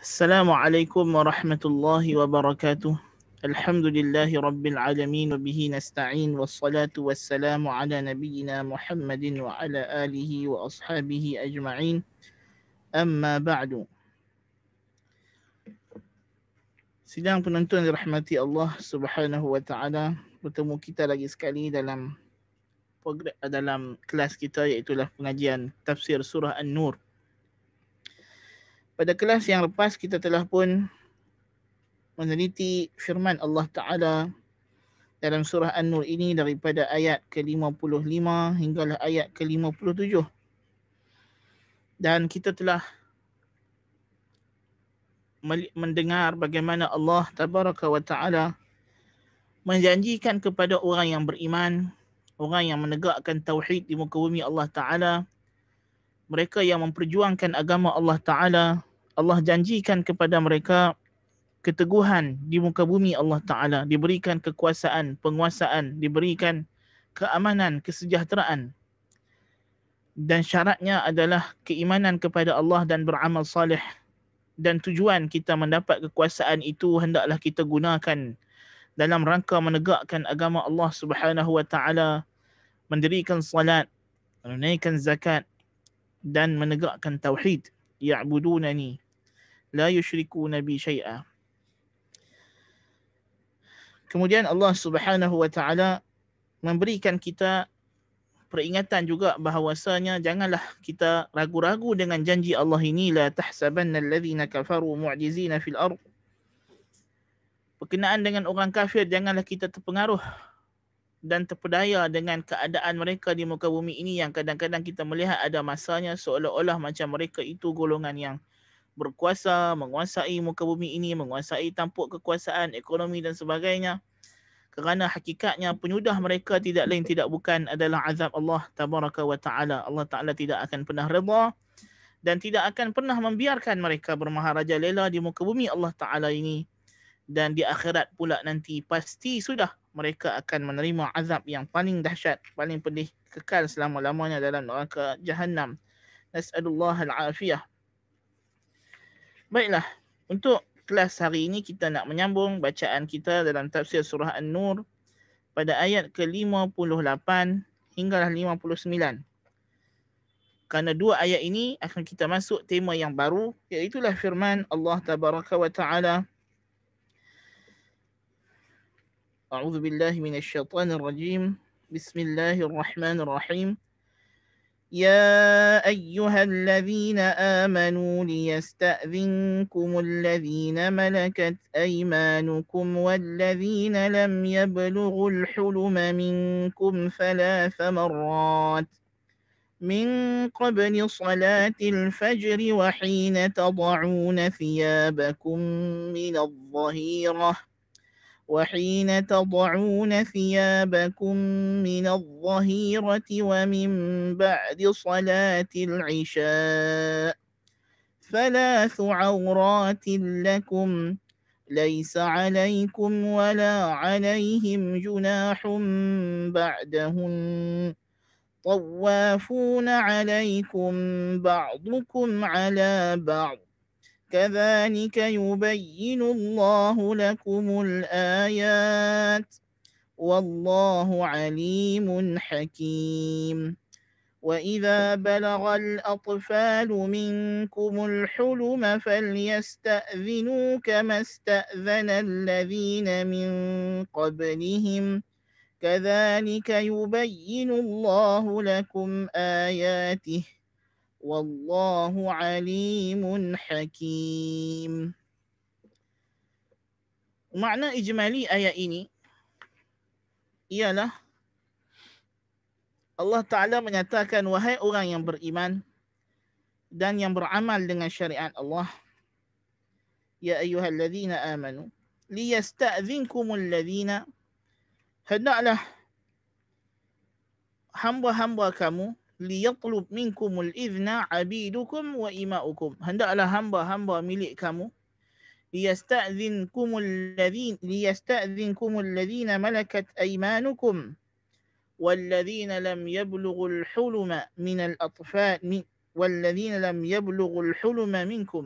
السلام عليكم ورحمة الله وبركاته الحمد لله رب العالمين وبه نستعين والصلاة والسلام على نبينا محمد وعلى آله وأصحابه أجمعين أما بعد سلام penonton رحمة الله سبحانه وتعالى bertemu kita lagi sekali dalam program dalam kelas kita iaitu pengajian tafsir surah pada kelas yang lepas kita telah pun meneliti firman Allah Ta'ala dalam surah An-Nur ini daripada ayat ke-55 hinggalah ayat ke-57. Dan kita telah mendengar bagaimana Allah Tabaraka wa Ta'ala menjanjikan kepada orang yang beriman, orang yang menegakkan tauhid di muka bumi Allah Ta'ala, mereka yang memperjuangkan agama Allah Ta'ala, Allah janjikan kepada mereka keteguhan di muka bumi Allah Ta'ala. Diberikan kekuasaan, penguasaan, diberikan keamanan, kesejahteraan. Dan syaratnya adalah keimanan kepada Allah dan beramal salih. Dan tujuan kita mendapat kekuasaan itu hendaklah kita gunakan dalam rangka menegakkan agama Allah Subhanahu Wa Ta'ala mendirikan salat, menunaikan zakat dan menegakkan tauhid ya'budunani la yushriku nabi syai'a. Kemudian Allah Subhanahu wa taala memberikan kita peringatan juga bahawasanya janganlah kita ragu-ragu dengan janji Allah ini la tahsabanna alladhina kafaru mu'jizina fil ardh. Berkenaan dengan orang kafir janganlah kita terpengaruh dan terpedaya dengan keadaan mereka di muka bumi ini yang kadang-kadang kita melihat ada masanya seolah-olah macam mereka itu golongan yang berkuasa, menguasai muka bumi ini, menguasai tampuk kekuasaan, ekonomi dan sebagainya. Kerana hakikatnya penyudah mereka tidak lain tidak bukan adalah azab Allah tabaraka wa taala. Allah taala tidak akan pernah redha dan tidak akan pernah membiarkan mereka bermaharaja lela di muka bumi Allah taala ini dan di akhirat pula nanti pasti sudah mereka akan menerima azab yang paling dahsyat, paling pedih kekal selama-lamanya dalam neraka jahanam. Nas'alullah al-afiyah. Baiklah, untuk kelas hari ini kita nak menyambung bacaan kita dalam tafsir surah An-Nur pada ayat ke-58 hinggalah 59. Karena dua ayat ini akan kita masuk tema yang baru iaitu firman Allah Tabaraka wa Taala أعوذ بالله من الشيطان الرجيم يا أيها الذين آمنوا ليستأذنكم الذين ملكت أيمانكم والذين لم يبلغوا الحلم منكم ثلاث مرات من قبل صلاة الفجر وحين تضعون ثيابكم من الظهيره وحين تضعون ثيابكم من الظهيرة ومن بعد صلاة العشاء ثلاث عورات لكم ليس عليكم ولا عليهم جناح بعدهن طوافون عليكم بعضكم على بعض كذلك يبين الله لكم الآيات والله عليم حكيم وإذا بلغ الأطفال منكم الحلم فليستأذنوا كما استأذن الذين من قبلهم كذلك يبين الله لكم آياته wallahu alimun hakim makna ijmali ayat ini ialah Allah Ta'ala menyatakan wahai orang yang beriman dan yang beramal dengan syariat Allah ya ayuhal ayyuhalladzina amanu liyasta'dhinkumul ladzina hendaklah hamba-hamba kamu liyatlub minkumul idhna abidukum wa ima'ukum. Hendaklah hamba-hamba milik kamu ليستأذنكم الذين ليستأذنكم الذين ملكت أيمانكم والذين لم يبلغوا الحلم من الأطفال من والذين لم يبلغوا الحلم منكم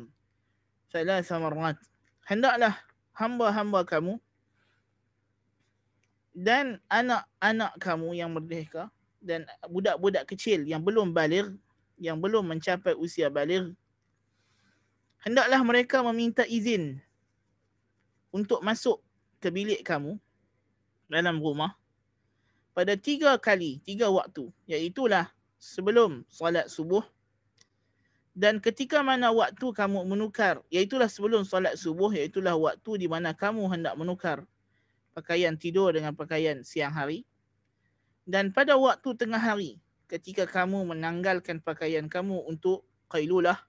ثلاث مرات hendaklah hamba-hamba kamu dan anak-anak kamu yang merdeka dan budak-budak kecil yang belum balik, yang belum mencapai usia balik, hendaklah mereka meminta izin untuk masuk ke bilik kamu dalam rumah pada tiga kali, tiga waktu, iaitulah sebelum salat subuh dan ketika mana waktu kamu menukar, iaitulah sebelum salat subuh, iaitulah waktu di mana kamu hendak menukar pakaian tidur dengan pakaian siang hari, dan pada waktu tengah hari ketika kamu menanggalkan pakaian kamu untuk qailulah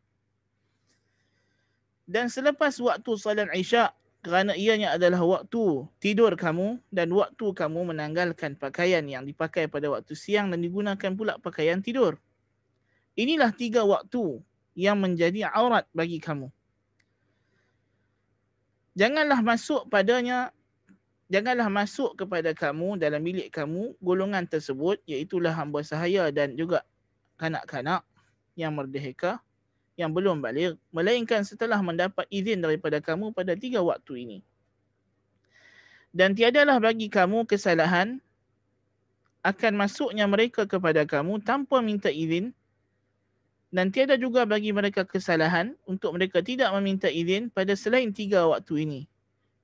dan selepas waktu solat isyak kerana ianya adalah waktu tidur kamu dan waktu kamu menanggalkan pakaian yang dipakai pada waktu siang dan digunakan pula pakaian tidur inilah tiga waktu yang menjadi aurat bagi kamu janganlah masuk padanya janganlah masuk kepada kamu dalam milik kamu golongan tersebut iaitulah hamba sahaya dan juga kanak-kanak yang merdeka yang belum balik melainkan setelah mendapat izin daripada kamu pada tiga waktu ini. Dan tiadalah bagi kamu kesalahan akan masuknya mereka kepada kamu tanpa minta izin dan tiada juga bagi mereka kesalahan untuk mereka tidak meminta izin pada selain tiga waktu ini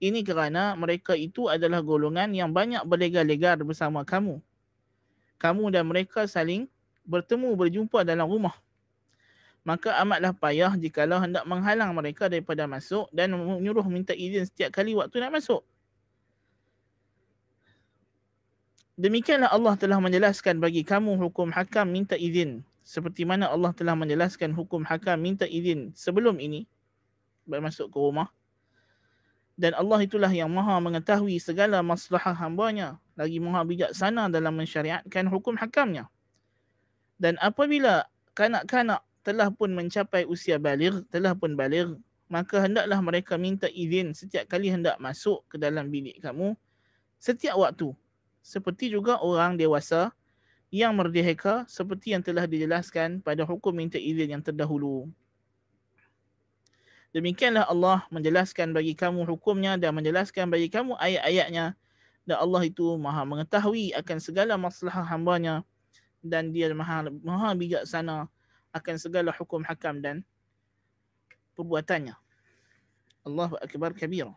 ini kerana mereka itu adalah golongan yang banyak berlegar-legar bersama kamu. Kamu dan mereka saling bertemu, berjumpa dalam rumah. Maka amatlah payah jikalau hendak menghalang mereka daripada masuk dan menyuruh minta izin setiap kali waktu nak masuk. Demikianlah Allah telah menjelaskan bagi kamu hukum hakam minta izin. Seperti mana Allah telah menjelaskan hukum hakam minta izin sebelum ini. Bermasuk ke rumah dan Allah itulah yang maha mengetahui segala masalah hambanya lagi maha bijaksana dalam mensyariatkan hukum hakamnya dan apabila kanak-kanak telah pun mencapai usia baligh telah pun baligh maka hendaklah mereka minta izin setiap kali hendak masuk ke dalam bilik kamu setiap waktu seperti juga orang dewasa yang merdeka seperti yang telah dijelaskan pada hukum minta izin yang terdahulu Demikianlah Allah menjelaskan bagi kamu hukumnya dan menjelaskan bagi kamu ayat-ayatnya. Dan Allah itu maha mengetahui akan segala masalah hambanya. Dan dia maha, maha bijaksana akan segala hukum hakam dan perbuatannya. Allah Akbar Kabira.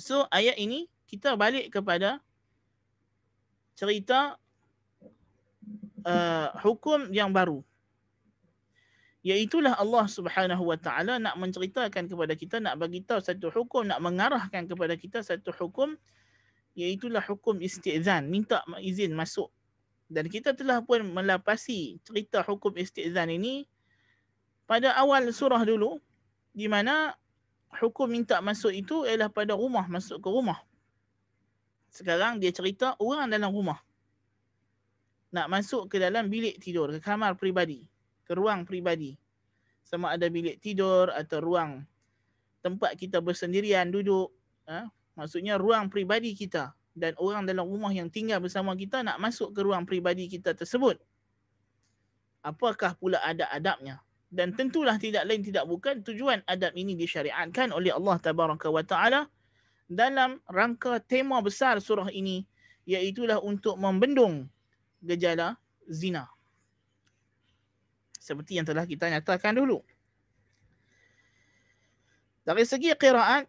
So ayat ini kita balik kepada cerita uh, hukum yang baru. Iaitulah ya, Allah Subhanahu Wa Taala nak menceritakan kepada kita, nak bagi tahu satu hukum, nak mengarahkan kepada kita satu hukum Iaitulah ya, hukum istiqzan, minta izin masuk Dan kita telah pun melapasi cerita hukum istiqzan ini Pada awal surah dulu Di mana hukum minta masuk itu ialah pada rumah, masuk ke rumah Sekarang dia cerita orang dalam rumah nak masuk ke dalam bilik tidur, ke kamar peribadi ke ruang peribadi. Sama ada bilik tidur atau ruang tempat kita bersendirian duduk. Eh? Maksudnya ruang peribadi kita dan orang dalam rumah yang tinggal bersama kita nak masuk ke ruang peribadi kita tersebut. Apakah pula adab-adabnya? Dan tentulah tidak lain tidak bukan tujuan adab ini disyariatkan oleh Allah Tabaraka wa Ta'ala dalam rangka tema besar surah ini iaitulah untuk membendung gejala zina seperti yang telah kita nyatakan dulu. Dari segi qiraat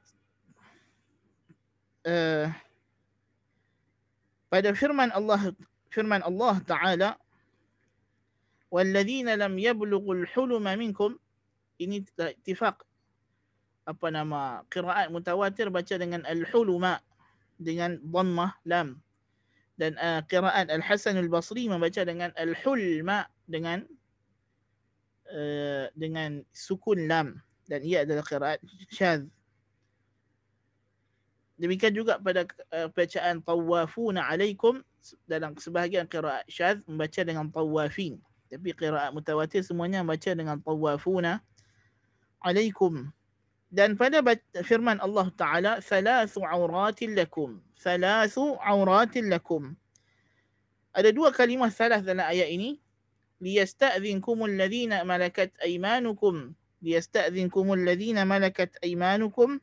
uh, pada firman Allah firman Allah taala walladzina lam yablughul hulum minkum ini ittifaq apa nama qiraat mutawatir baca dengan al huluma dengan dhammah lam dan uh, qiraat al hasan al basri membaca dengan al hulma dengan Eh, dengan sukun lam dan ia adalah qiraat syadz demikian juga pada uh, bacaan tawafuna alaikum dalam sebahagian qiraat syadz membaca dengan tawafin tapi qiraat mutawatir semuanya membaca dengan tawafuna alaikum dan pada firman Allah taala salasu auratin lakum salasu auratin lakum ada dua kalimah salah dalam ayat ini ليستأذنكم الذين ملكت أيمانكم ليستأذنكم الذين ملكت أيمانكم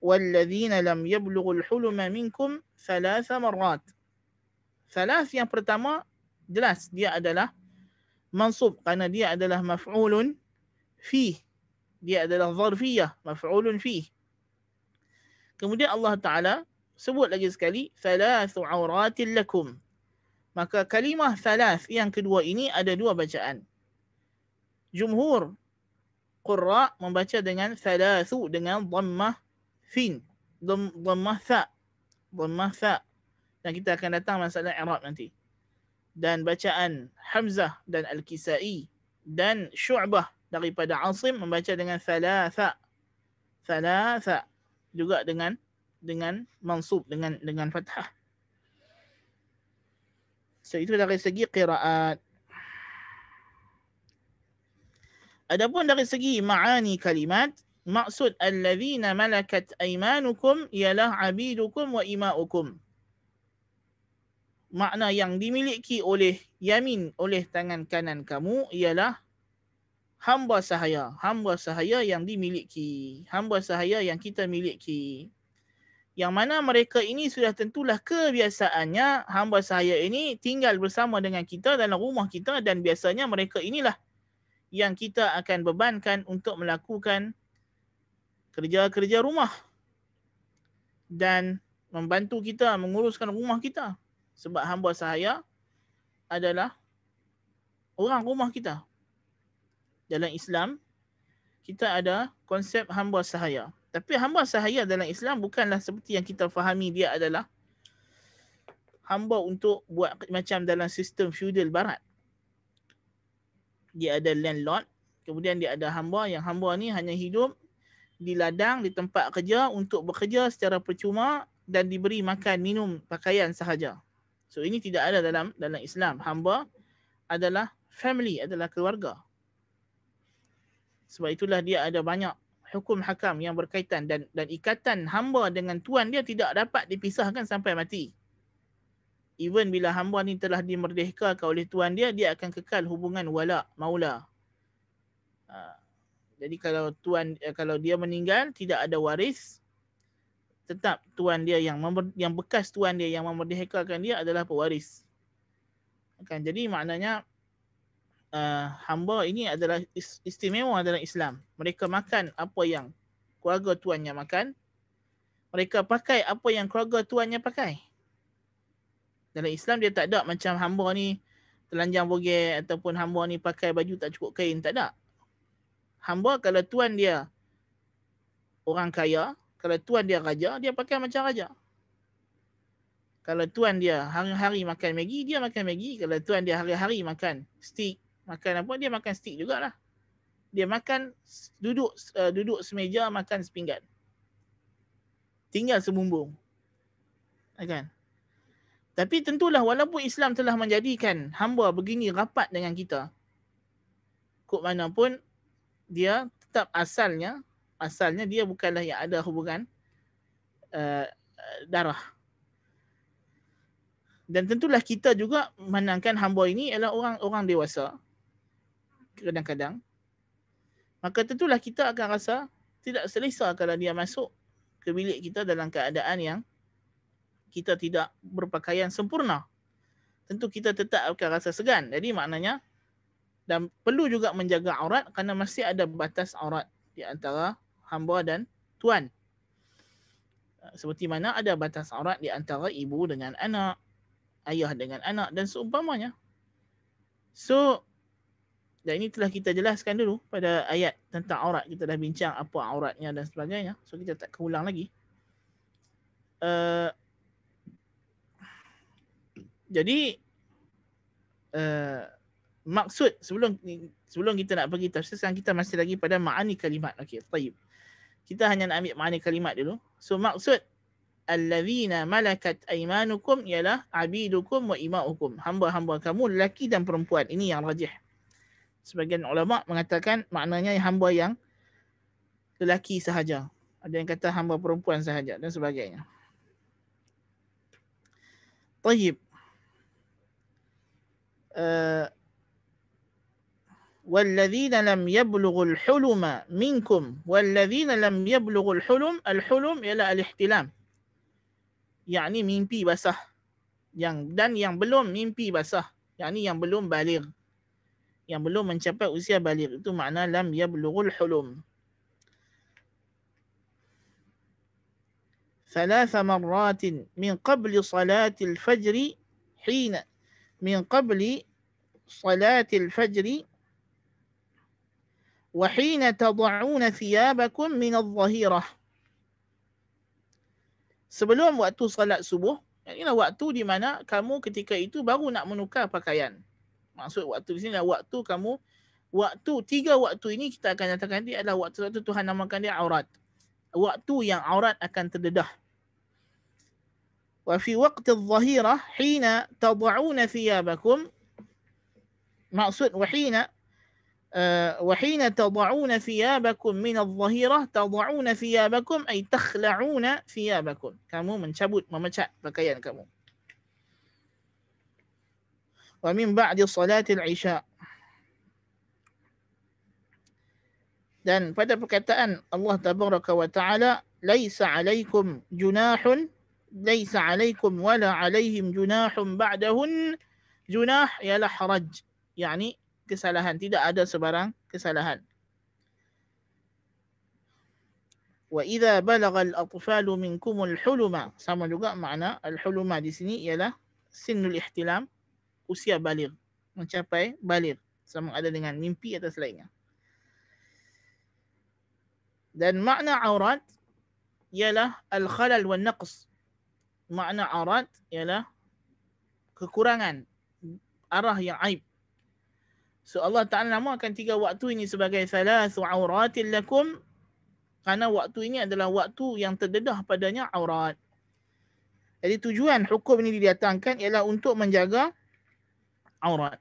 والذين لم يبلغوا الحلم منكم ثلاث مرات ثلاث yang pertama jelas dia adalah mansub karena dia adalah مفعول فيه dia adalah ظرفية مفعول فيه kemudian الله تعالى sebut lagi sekali ثلاث عورات لكم Maka kalimah thalath yang kedua ini ada dua bacaan. Jumhur qurra membaca dengan thalathu dengan dhammah fin. Dhammah tha. Dhammah tha. Dan kita akan datang masalah Arab nanti. Dan bacaan Hamzah dan Al-Kisai dan Syu'bah daripada Asim membaca dengan thalatha. Thalatha. Juga dengan dengan mansub dengan dengan fathah. So itu dari segi qiraat. Adapun dari segi ma'ani kalimat, maksud alladhina malakat aimanukum ialah abidukum wa ima'ukum. Makna yang dimiliki oleh yamin, oleh tangan kanan kamu ialah hamba sahaya. Hamba sahaya yang dimiliki. Hamba sahaya yang kita miliki yang mana mereka ini sudah tentulah kebiasaannya hamba sahaya ini tinggal bersama dengan kita dalam rumah kita dan biasanya mereka inilah yang kita akan bebankan untuk melakukan kerja-kerja rumah dan membantu kita menguruskan rumah kita sebab hamba sahaya adalah orang rumah kita. Dalam Islam kita ada konsep hamba sahaya. Tapi hamba sahaya dalam Islam bukanlah seperti yang kita fahami dia adalah hamba untuk buat macam dalam sistem feudal barat. Dia ada landlord, kemudian dia ada hamba yang hamba ni hanya hidup di ladang, di tempat kerja untuk bekerja secara percuma dan diberi makan, minum, pakaian sahaja. So ini tidak ada dalam dalam Islam. Hamba adalah family, adalah keluarga. Sebab itulah dia ada banyak hukum hakam yang berkaitan dan dan ikatan hamba dengan tuan dia tidak dapat dipisahkan sampai mati. Even bila hamba ni telah dimerdekakan oleh tuan dia, dia akan kekal hubungan wala maula. Ha. Jadi kalau tuan eh, kalau dia meninggal tidak ada waris tetap tuan dia yang member, yang bekas tuan dia yang memerdekakan dia adalah pewaris. Kan jadi maknanya uh, hamba ini adalah istimewa dalam Islam. Mereka makan apa yang keluarga tuannya makan. Mereka pakai apa yang keluarga tuannya pakai. Dalam Islam dia tak ada macam hamba ni telanjang bogel ataupun hamba ni pakai baju tak cukup kain. Tak ada. Hamba kalau tuan dia orang kaya, kalau tuan dia raja, dia pakai macam raja. Kalau tuan dia hari-hari makan Maggi, dia makan Maggi. Kalau tuan dia hari-hari makan steak, makan apa dia makan stick jugalah. Dia makan duduk uh, duduk semeja makan sepinggan. Tinggal sembumbung. Ya kan? Tapi tentulah walaupun Islam telah menjadikan hamba begini rapat dengan kita. Kok mana pun dia tetap asalnya asalnya dia bukanlah yang ada hubungan uh, darah. Dan tentulah kita juga menangkan hamba ini ialah orang-orang dewasa kadang-kadang, maka tentulah kita akan rasa tidak selesa kalau dia masuk ke bilik kita dalam keadaan yang kita tidak berpakaian sempurna. Tentu kita tetap akan rasa segan. Jadi maknanya dan perlu juga menjaga aurat kerana masih ada batas aurat di antara hamba dan tuan. Eh, seperti mana ada batas aurat di antara ibu dengan anak, ayah dengan anak dan seumpamanya. So, dan ini telah kita jelaskan dulu pada ayat tentang aurat. Kita dah bincang apa auratnya dan sebagainya. So kita tak keulang lagi. Uh, jadi uh, maksud sebelum sebelum kita nak pergi tafsir sekarang kita masih lagi pada makna kalimat. Okey, tayyib. Kita hanya nak ambil makna kalimat dulu. So maksud Allazina malakat aimanukum ialah abidukum wa imaukum. Hamba-hamba kamu lelaki dan perempuan. Ini yang rajih sebagian ulama mengatakan maknanya hamba yang lelaki sahaja. Ada yang kata hamba perempuan sahaja dan sebagainya. Tayyib. Uh, والذين لم يبلغوا الحلم منكم والذين لم يبلغوا الحلم الحلم ialah al-ihtilam yakni mimpi basah yang dan yang belum mimpi basah yakni yang belum balik. yang belum mencapai usia balik itu makna lam yablughul hulum ثلاث مرات من قبل صلاة الفجر حين من قبل صلاة الفجر وحين تضعون ثيابكم من الظهيرة sebelum waktu salat subuh Ini waktu di mana kamu ketika itu baru nak menukar pakaian. maksud waktu di sini adalah waktu kamu waktu tiga waktu ini kita akan nyatakan dia adalah waktu waktu Tuhan namakan dia aurat. Waktu yang aurat akan terdedah. Wa fi waqt adh-dhahirah hina tad'una thiyabakum maksud wa hina eh, wa hina tad'una thiyabakum min adh-dhahirah tad'una thiyabakum ay takhla'una thiyabakum kamu mencabut memecat pakaian kamu. ومن بعد صلاة العشاء dan pada perkataan Allah tabaraka wa taala laisa alaikum junahun laisa alaikum wala alaihim junahun ba'dahun junah ialah haraj yakni kesalahan tidak ada sebarang kesalahan wa idza balagha al atfal minkum al-huluma sama juga makna al-huluma di sini ialah sinul ihtilam usia balir. Mencapai balir. Sama ada dengan mimpi atau selainnya. Dan makna aurat ialah al-khalal wal naqs. Makna aurat ialah kekurangan arah yang aib. So Allah Ta'ala namakan tiga waktu ini sebagai thalathu auratin lakum kerana waktu ini adalah waktu yang terdedah padanya aurat. Jadi tujuan hukum ini didatangkan ialah untuk menjaga aurat.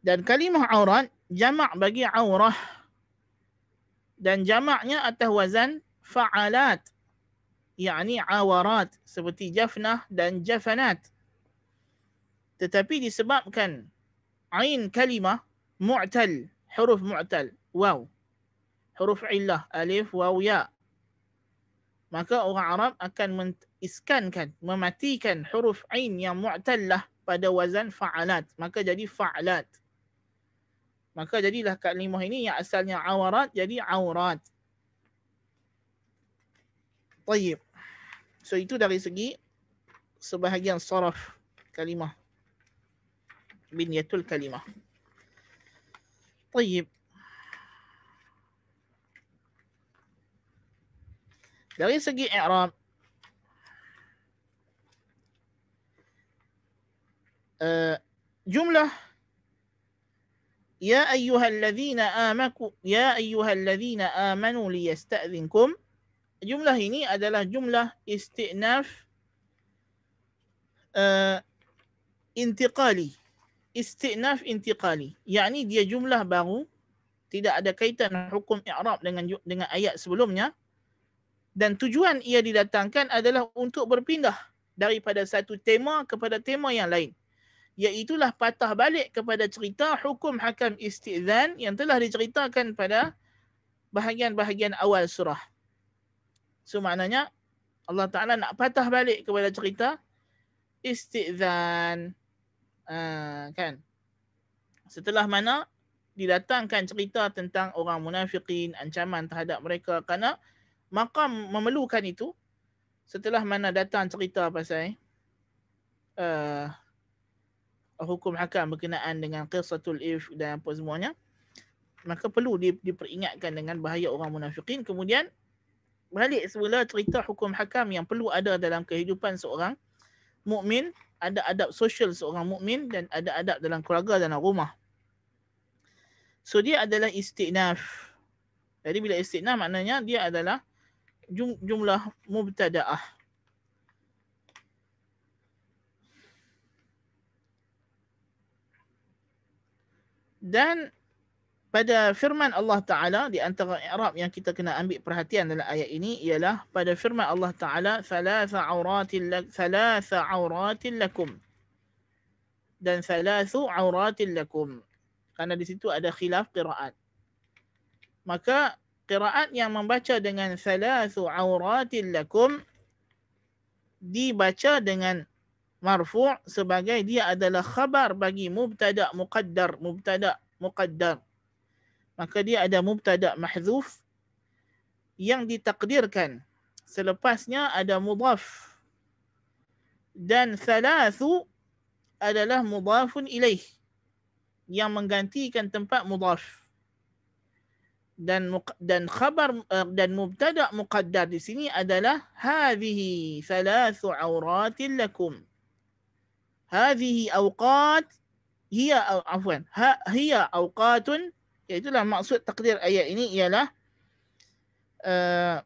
Dan kalimah aurat jamak bagi aurah dan jamaknya atas wazan fa'alat yakni awarat seperti jafnah dan jafanat tetapi disebabkan ain kalimah mu'tal huruf mu'tal waw huruf illah alif waw ya maka orang Arab akan mengiskankan mematikan huruf ain yang mu'tallah pada wazan fa'alat. Maka jadi fa'alat. Maka jadilah kalimah ini yang asalnya awarat jadi aurat. Tayyib. So itu dari segi sebahagian saraf kalimah. Binyatul kalimah. Tayyib. Dari segi i'rab jumlah Ya ayyuhalladzina amaku ya ayyuhalladzina amanu liyasta'dhinkum jumlah ini adalah jumlah istinaf uh, intiqali istinaf intiqali yakni dia jumlah baru tidak ada kaitan hukum i'rab dengan dengan ayat sebelumnya dan tujuan ia didatangkan adalah untuk berpindah daripada satu tema kepada tema yang lain iaitulah patah balik kepada cerita hukum hakam istidzan yang telah diceritakan pada bahagian-bahagian awal surah. So maknanya Allah Ta'ala nak patah balik kepada cerita istidzan. Uh, kan? Setelah mana didatangkan cerita tentang orang munafikin, ancaman terhadap mereka kerana makam memerlukan itu. Setelah mana datang cerita pasal uh, hukum hakam berkenaan dengan qisatul if dan apa semuanya maka perlu di, diperingatkan dengan bahaya orang munafikin kemudian balik semula cerita hukum hakam yang perlu ada dalam kehidupan seorang mukmin ada adab sosial seorang mukmin dan ada adab dalam keluarga dan dalam rumah so dia adalah istinaf jadi bila istinaf maknanya dia adalah jumlah mubtadaah dan pada firman Allah Taala di antara i'rab yang kita kena ambil perhatian dalam ayat ini ialah pada firman Allah Taala thalatha auratin lak thalatha auratin lakum dan thalathu auratin lakum kerana di situ ada khilaf qiraat maka qiraat yang membaca dengan thalathu auratin lakum dibaca dengan marfu' sebagai dia adalah khabar bagi mubtada muqaddar mubtada muqaddar maka dia ada mubtada mahdhuf yang ditakdirkan selepasnya ada mudhaf dan thalathu adalah mudhafun ilaih yang menggantikan tempat mudhaf dan dan khabar eh, dan mubtada muqaddar di sini adalah hadhihi thalathu auratin lakum هذه أوقات هي أو عفوا هي أوقات يدل maksud تقدير ayat ini ialah آه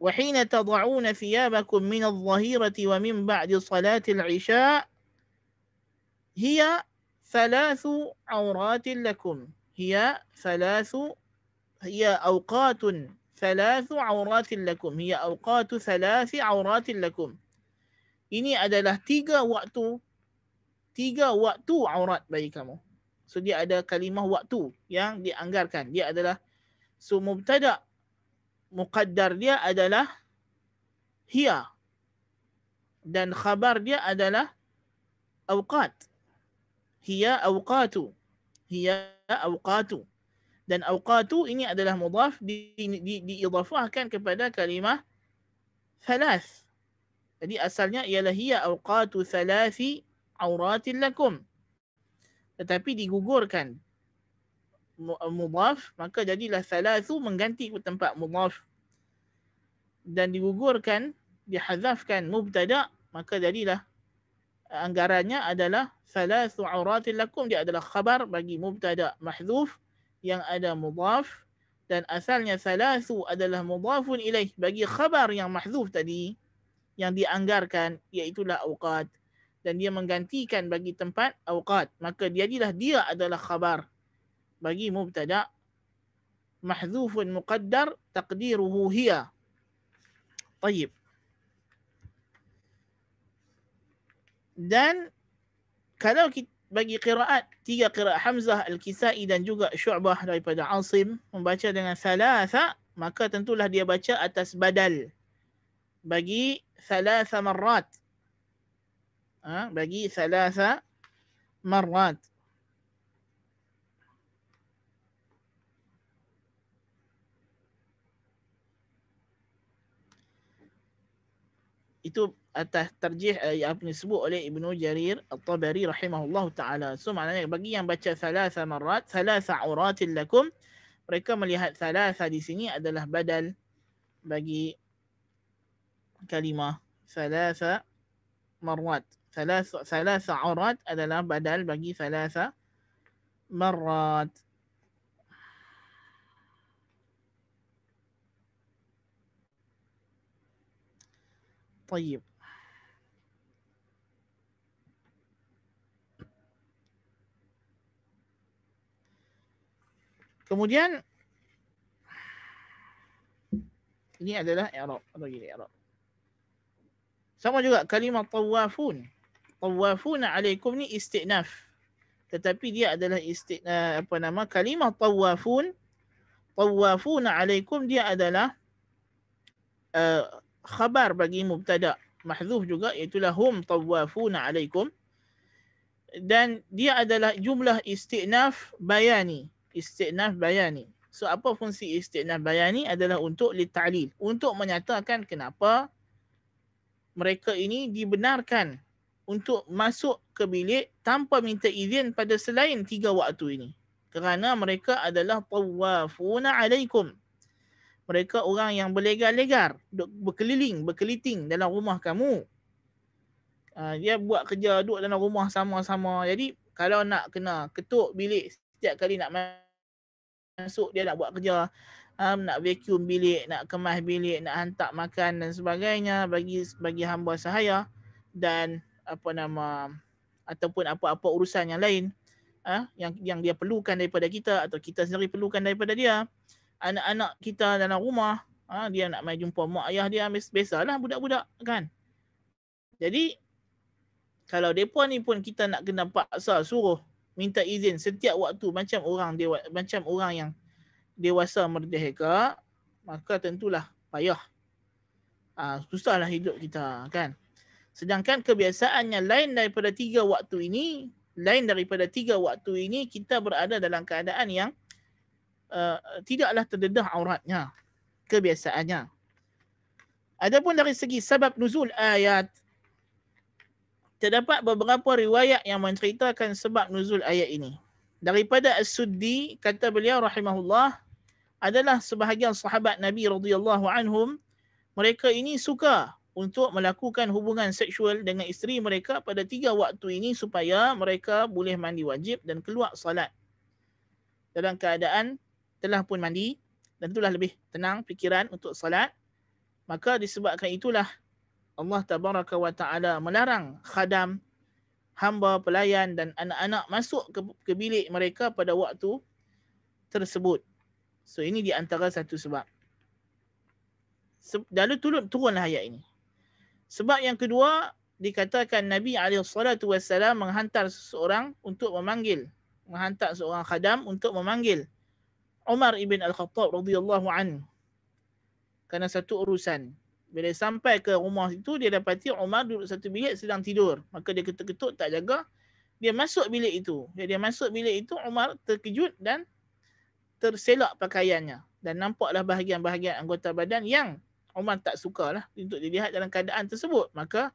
وحين تضعون ثيابكم من الظهيرة ومن بعد صلاة العشاء هي ثلاث عورات لكم هي ثلاث هي أوقات ثلاث عورات لكم هي أوقات ثلاث عورات لكم ini adalah tiga waktu tiga waktu aurat bagi kamu so dia ada kalimah waktu yang dianggarkan dia adalah so mubtada muqaddar dia adalah hiya dan khabar dia adalah awqat hiya awqatu hiya awqatu dan awqatu ini adalah mudaf di, di, diidafahkan kepada kalimah thalas. Jadi asalnya ialah hiya awqatu thalasi auratin lakum. Tetapi digugurkan mudaf maka jadilah thalasu mengganti ke tempat mudaf. Dan digugurkan, dihazafkan mubtada maka jadilah eh, anggarannya adalah thalasu auratin lakum. Dia adalah khabar bagi mubtada mahzuf yang ada mudaf dan asalnya salasu adalah mudafun ilaih bagi khabar yang mahzuf tadi yang dianggarkan iaitu la auqat dan dia menggantikan bagi tempat auqat maka jadilah dia adalah khabar bagi mubtada mahzufun muqaddar taqdiruhu hiya tayyib dan kalau kita bagi qiraat tiga qiraat Hamzah Al-Kisai dan juga Syu'bah daripada Asim membaca dengan thalatha maka tentulah dia baca atas badal bagi thalatha marrat ha? bagi thalatha marrat itu الترجيح آه، ابن سبوء لي ابن جرير الطبري رحمه الله تعالى ثم بقيا بچا ثلاث مرات ثلاث عرات لكم mereka melihat ثلاثة di sini adalah badal bagi kalimah ثلاث مرات ثلاث ثلاث عرات adalah badal bagi ثلاث مرات طيب Kemudian ini adalah i'rab. Apa gini i'rab? Sama juga kalimah tawafun. Tawafuna alaikum ni istiqnaf. Tetapi dia adalah isti, eh, apa nama kalimah tawafun. Tawafuna alaikum dia adalah uh, khabar bagi mubtada mahdhuf juga iaitu lahum tawafuna alaikum dan dia adalah jumlah istiqnaf bayani istiqnaf bayani. So apa fungsi istiqnaf bayani adalah untuk litalil. Untuk menyatakan kenapa mereka ini dibenarkan untuk masuk ke bilik tanpa minta izin pada selain tiga waktu ini. Kerana mereka adalah tawafuna alaikum. Mereka orang yang berlegar-legar, berkeliling, berkeliting dalam rumah kamu. Ah, dia buat kerja, duduk dalam rumah sama-sama. Jadi kalau nak kena ketuk bilik setiap kali nak masuk dia nak buat kerja um, nak vacuum bilik nak kemas bilik nak hantar makan dan sebagainya bagi bagi hamba sahaya dan apa nama ataupun apa-apa urusan yang lain ah yang yang dia perlukan daripada kita atau kita sendiri perlukan daripada dia anak-anak kita dalam rumah ha, dia nak mai jumpa mak ayah dia ambil biasalah budak-budak kan jadi kalau depa ni pun kita nak kena paksa suruh minta izin setiap waktu macam orang dewa, macam orang yang dewasa merdeka maka tentulah payah uh, susahlah hidup kita kan sedangkan kebiasaannya lain daripada tiga waktu ini lain daripada tiga waktu ini kita berada dalam keadaan yang uh, tidaklah terdedah auratnya kebiasaannya adapun dari segi sebab nuzul ayat terdapat beberapa riwayat yang menceritakan sebab nuzul ayat ini. Daripada As-Suddi, kata beliau rahimahullah, adalah sebahagian sahabat Nabi radhiyallahu anhum, mereka ini suka untuk melakukan hubungan seksual dengan isteri mereka pada tiga waktu ini supaya mereka boleh mandi wajib dan keluar salat. Dalam keadaan telah pun mandi dan itulah lebih tenang fikiran untuk salat. Maka disebabkan itulah Allah tabaraka wa taala melarang khadam hamba pelayan dan anak-anak masuk ke, ke bilik mereka pada waktu tersebut. So ini di antara satu sebab. Lalu turun turunlah ayat ini. Sebab yang kedua dikatakan Nabi alaihi menghantar seseorang untuk memanggil menghantar seorang khadam untuk memanggil Umar ibn Al-Khattab radhiyallahu anhu kerana satu urusan bila sampai ke rumah itu dia dapati Umar duduk satu bilik sedang tidur. Maka dia ketuk-ketuk, tak jaga. Dia masuk bilik itu. Bila dia masuk bilik itu, Umar terkejut dan terselak pakaiannya. Dan nampaklah bahagian-bahagian anggota badan yang Umar tak sukalah untuk dilihat dalam keadaan tersebut. Maka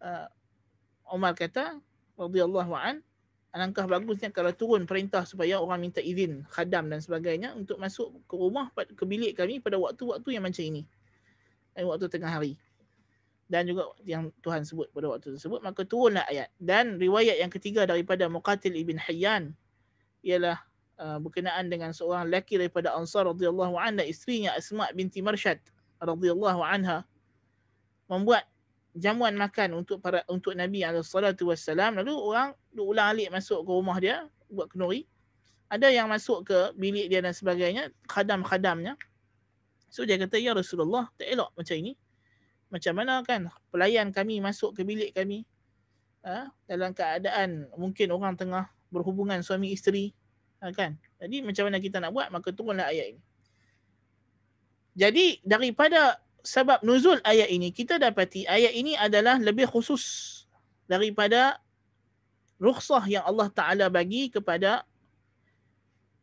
uh, Umar kata, radiyallahu waan, Alangkah bagusnya kalau turun perintah supaya orang minta izin khadam dan sebagainya untuk masuk ke rumah, ke bilik kami pada waktu-waktu yang macam ini eh, waktu tengah hari dan juga yang Tuhan sebut pada waktu tersebut maka turunlah ayat dan riwayat yang ketiga daripada Muqatil ibn Hayyan ialah uh, berkenaan dengan seorang lelaki daripada Ansar radhiyallahu anha isterinya Asma binti Marshad radhiyallahu anha membuat jamuan makan untuk para untuk Nabi alaihi lalu orang ulang alik masuk ke rumah dia buat kenduri ada yang masuk ke bilik dia dan sebagainya khadam-khadamnya So dia kata, Ya Rasulullah, tak elok macam ini. Macam mana kan pelayan kami masuk ke bilik kami ha, dalam keadaan mungkin orang tengah berhubungan suami isteri. Ha, kan? Jadi macam mana kita nak buat, maka turunlah ayat ini. Jadi daripada sebab nuzul ayat ini, kita dapati ayat ini adalah lebih khusus daripada rukhsah yang Allah Ta'ala bagi kepada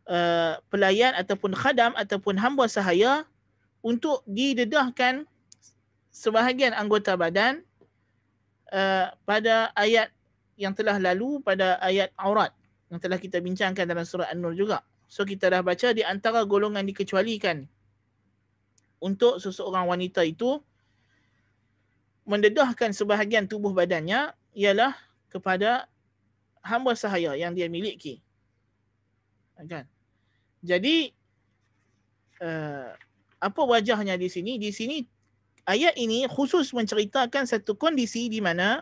uh, pelayan ataupun khadam ataupun hamba sahaya untuk didedahkan sebahagian anggota badan uh, pada ayat yang telah lalu pada ayat aurat yang telah kita bincangkan dalam surah An-Nur juga. So kita dah baca di antara golongan dikecualikan untuk seseorang wanita itu mendedahkan sebahagian tubuh badannya ialah kepada hamba sahaya yang dia miliki. Kan? Jadi uh, apa wajahnya di sini? Di sini ayat ini khusus menceritakan satu kondisi di mana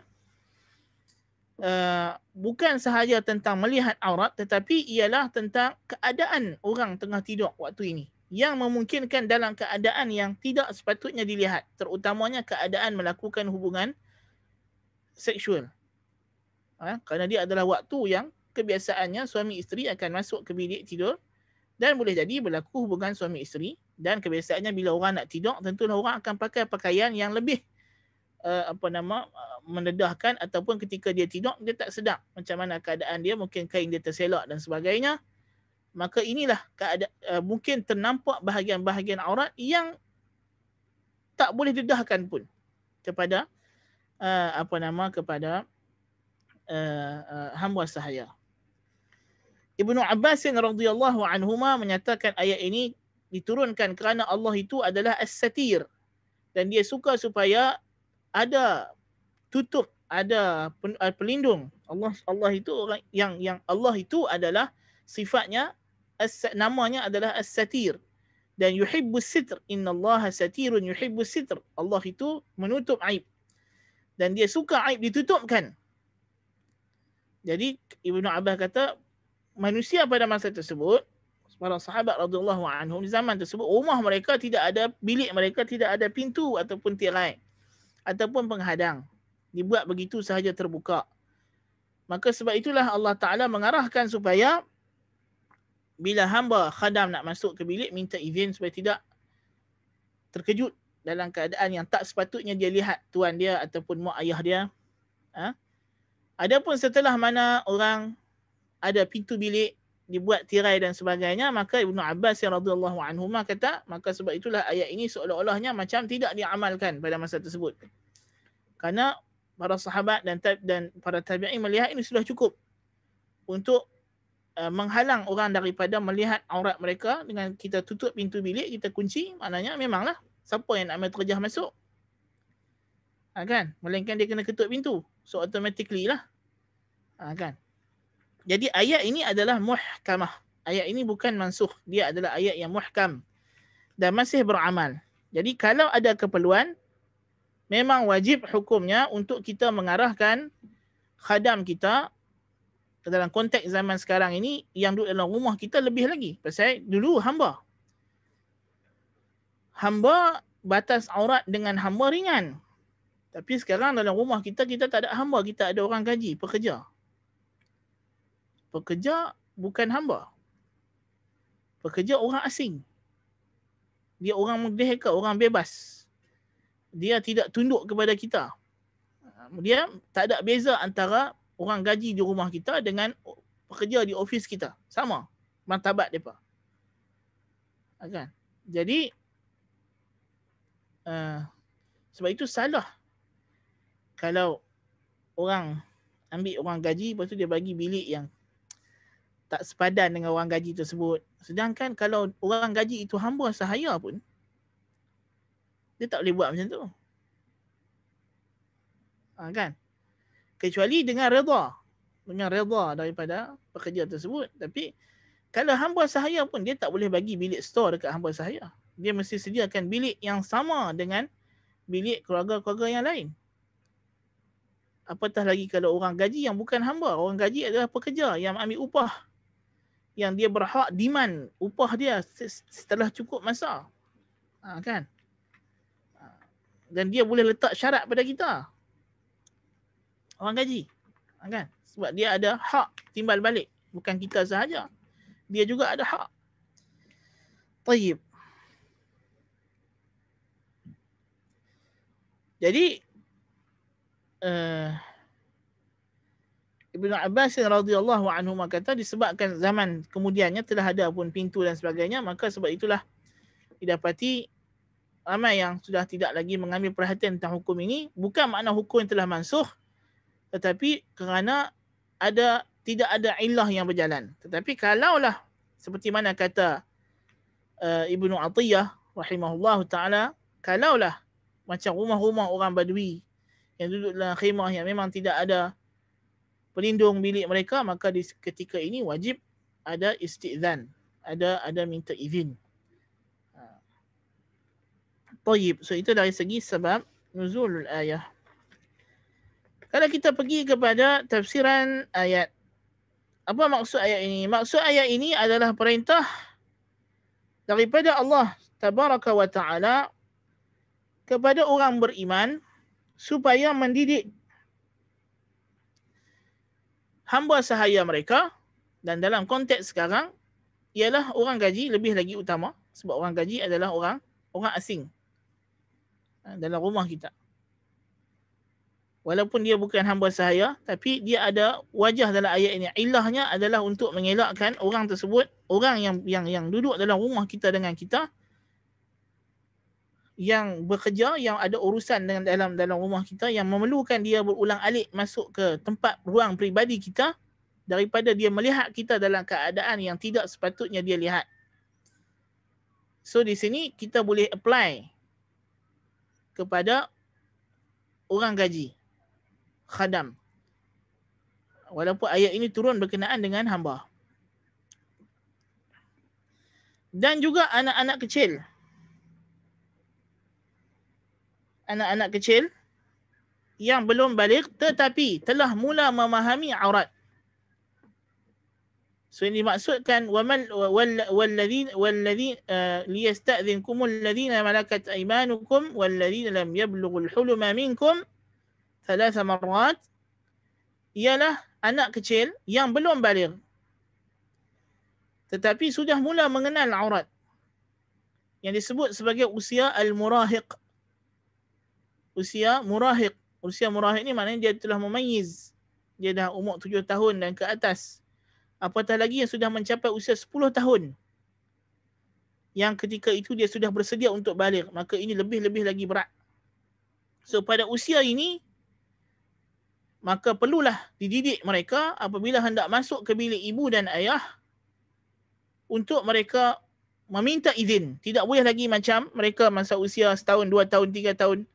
uh, bukan sahaja tentang melihat aurat tetapi ialah tentang keadaan orang tengah tidur waktu ini yang memungkinkan dalam keadaan yang tidak sepatutnya dilihat terutamanya keadaan melakukan hubungan seksual. Ha? Kerana dia adalah waktu yang kebiasaannya suami isteri akan masuk ke bilik tidur dan boleh jadi berlaku hubungan suami isteri dan kebiasaannya bila orang nak tidur tentulah orang akan pakai pakaian yang lebih uh, apa nama uh, mendedahkan ataupun ketika dia tidur dia tak sedap macam mana keadaan dia mungkin kain dia terselak dan sebagainya maka inilah keadaan uh, eh, mungkin ternampak bahagian-bahagian aurat yang tak boleh dedahkan pun kepada uh, apa nama kepada uh, uh, hamba sahaya Ibnu Abbas radhiyallahu anhuma menyatakan ayat ini diturunkan kerana Allah itu adalah as-satir dan dia suka supaya ada tutup ada eh, pelindung Allah Allah itu orang yang yang Allah itu adalah sifatnya as namanya adalah as-satir dan yuhibbu sitr inna Allah satirun yuhibbu sitr Allah itu menutup aib dan dia suka aib ditutupkan jadi Ibnu Abbas kata manusia pada masa tersebut para sahabat radhiyallahu anhum zaman tersebut rumah mereka tidak ada bilik mereka tidak ada pintu ataupun tirai ataupun penghadang dibuat begitu sahaja terbuka maka sebab itulah Allah taala mengarahkan supaya bila hamba khadam nak masuk ke bilik minta izin supaya tidak terkejut dalam keadaan yang tak sepatutnya dia lihat tuan dia ataupun mak ayah dia ha? Adapun setelah mana orang ada pintu bilik dibuat tirai dan sebagainya maka Ibnu Abbas yang radhiyallahu anhu kata maka sebab itulah ayat ini seolah-olahnya macam tidak diamalkan pada masa tersebut kerana para sahabat dan dan para tabi'in melihat ini sudah cukup untuk uh, menghalang orang daripada melihat aurat mereka dengan kita tutup pintu bilik kita kunci maknanya memanglah siapa yang nak ambil terjah masuk ha, kan melainkan dia kena ketuk pintu so automatically lah ha, kan jadi ayat ini adalah muhkamah. Ayat ini bukan mansuh. Dia adalah ayat yang muhkam. Dan masih beramal. Jadi kalau ada keperluan, memang wajib hukumnya untuk kita mengarahkan khadam kita dalam konteks zaman sekarang ini yang duduk dalam rumah kita lebih lagi. Pasal dulu hamba. Hamba batas aurat dengan hamba ringan. Tapi sekarang dalam rumah kita, kita tak ada hamba. Kita ada orang gaji, pekerja pekerja bukan hamba. Pekerja orang asing. Dia orang merdeka, orang bebas. Dia tidak tunduk kepada kita. Dia tak ada beza antara orang gaji di rumah kita dengan pekerja di office kita. Sama martabat depa. Ah, kan? Jadi uh, sebab itu salah kalau orang ambil orang gaji lepas tu dia bagi bilik yang tak sepadan dengan orang gaji tersebut. Sedangkan kalau orang gaji itu hamba sahaya pun, dia tak boleh buat macam tu. Ha, kan? Kecuali dengan redha. Dengan redha daripada pekerja tersebut. Tapi kalau hamba sahaya pun, dia tak boleh bagi bilik store dekat hamba sahaya. Dia mesti sediakan bilik yang sama dengan bilik keluarga-keluarga yang lain. Apatah lagi kalau orang gaji yang bukan hamba. Orang gaji adalah pekerja yang ambil upah yang dia berhak demand upah dia setelah cukup masa. Ha, kan? Ha. Dan dia boleh letak syarat pada kita. Orang gaji. Ha, kan? Sebab dia ada hak timbal balik. Bukan kita sahaja. Dia juga ada hak. Tayyip. Jadi, uh, Ibn Abbas radhiyallahu anhu kata disebabkan zaman kemudiannya telah ada pun pintu dan sebagainya maka sebab itulah didapati ramai yang sudah tidak lagi mengambil perhatian tentang hukum ini bukan makna hukum yang telah mansuh tetapi kerana ada tidak ada ilah yang berjalan tetapi kalaulah seperti mana kata uh, Ibnu Athiyah rahimahullah taala kalaulah macam rumah-rumah orang badui yang duduk dalam khimah yang memang tidak ada pelindung milik mereka maka di ketika ini wajib ada istidzan ada ada minta izin ha. Tayyib. So itu dari segi sebab nuzul ayah. Kalau kita pergi kepada tafsiran ayat. Apa maksud ayat ini? Maksud ayat ini adalah perintah daripada Allah Tabaraka wa Ta'ala kepada orang beriman supaya mendidik hamba sahaya mereka dan dalam konteks sekarang ialah orang gaji lebih lagi utama sebab orang gaji adalah orang orang asing ha, dalam rumah kita. Walaupun dia bukan hamba sahaya tapi dia ada wajah dalam ayat ini. Ilahnya adalah untuk mengelakkan orang tersebut, orang yang yang yang duduk dalam rumah kita dengan kita yang bekerja yang ada urusan dengan dalam dalam rumah kita yang memerlukan dia berulang-alik masuk ke tempat ruang peribadi kita daripada dia melihat kita dalam keadaan yang tidak sepatutnya dia lihat. So di sini kita boleh apply kepada orang gaji khadam. Walaupun ayat ini turun berkenaan dengan hamba. Dan juga anak-anak kecil. anak-anak kecil yang belum balik tetapi telah mula memahami aurat. So ini dimaksudkan wal walladzin walladzin liyasta'dzinkum alladhina malakat aymanukum ladzina lam al hulma minkum thalatha marrat ialah anak kecil yang belum balik tetapi sudah mula mengenal aurat yang disebut sebagai usia al-murahiq usia murahiq. Usia murahiq ni maknanya dia telah memayiz. Dia dah umur tujuh tahun dan ke atas. Apatah lagi yang sudah mencapai usia sepuluh tahun. Yang ketika itu dia sudah bersedia untuk balik. Maka ini lebih-lebih lagi berat. So pada usia ini, maka perlulah dididik mereka apabila hendak masuk ke bilik ibu dan ayah untuk mereka meminta izin. Tidak boleh lagi macam mereka masa usia setahun, dua tahun, tiga tahun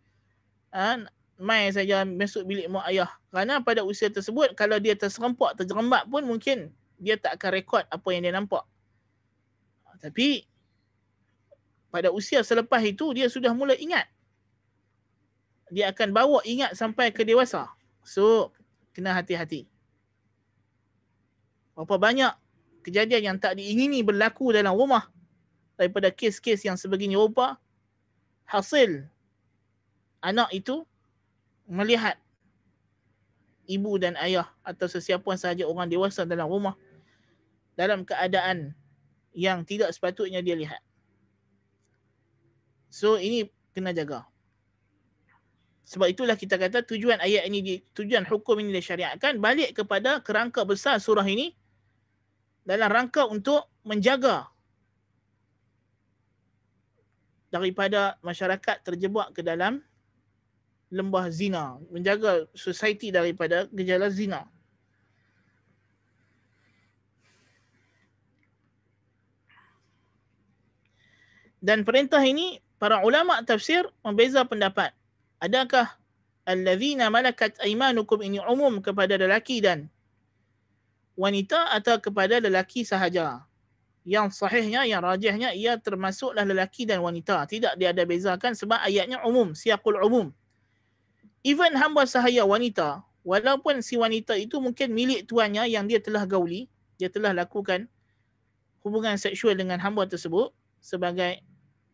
ha, mai saja masuk bilik mak ayah. Kerana pada usia tersebut kalau dia terserempak, terjerembab pun mungkin dia tak akan rekod apa yang dia nampak. Ha, tapi pada usia selepas itu dia sudah mula ingat. Dia akan bawa ingat sampai ke dewasa. So kena hati-hati. Berapa banyak kejadian yang tak diingini berlaku dalam rumah daripada kes-kes yang sebegini rupa hasil anak itu melihat ibu dan ayah atau sesiapa sahaja orang dewasa dalam rumah dalam keadaan yang tidak sepatutnya dia lihat. So ini kena jaga. Sebab itulah kita kata tujuan ayat ini, tujuan hukum ini disyariatkan balik kepada kerangka besar surah ini dalam rangka untuk menjaga daripada masyarakat terjebak ke dalam lembah zina, menjaga society daripada gejala zina. Dan perintah ini para ulama tafsir membeza pendapat. Adakah Al-Dhahina alladzina malakat aymanukum ini umum kepada lelaki dan wanita atau kepada lelaki sahaja? Yang sahihnya, yang rajahnya ia termasuklah lelaki dan wanita. Tidak dia ada bezakan sebab ayatnya umum, siakul umum even hamba sahaya wanita walaupun si wanita itu mungkin milik tuannya yang dia telah gauli dia telah lakukan hubungan seksual dengan hamba tersebut sebagai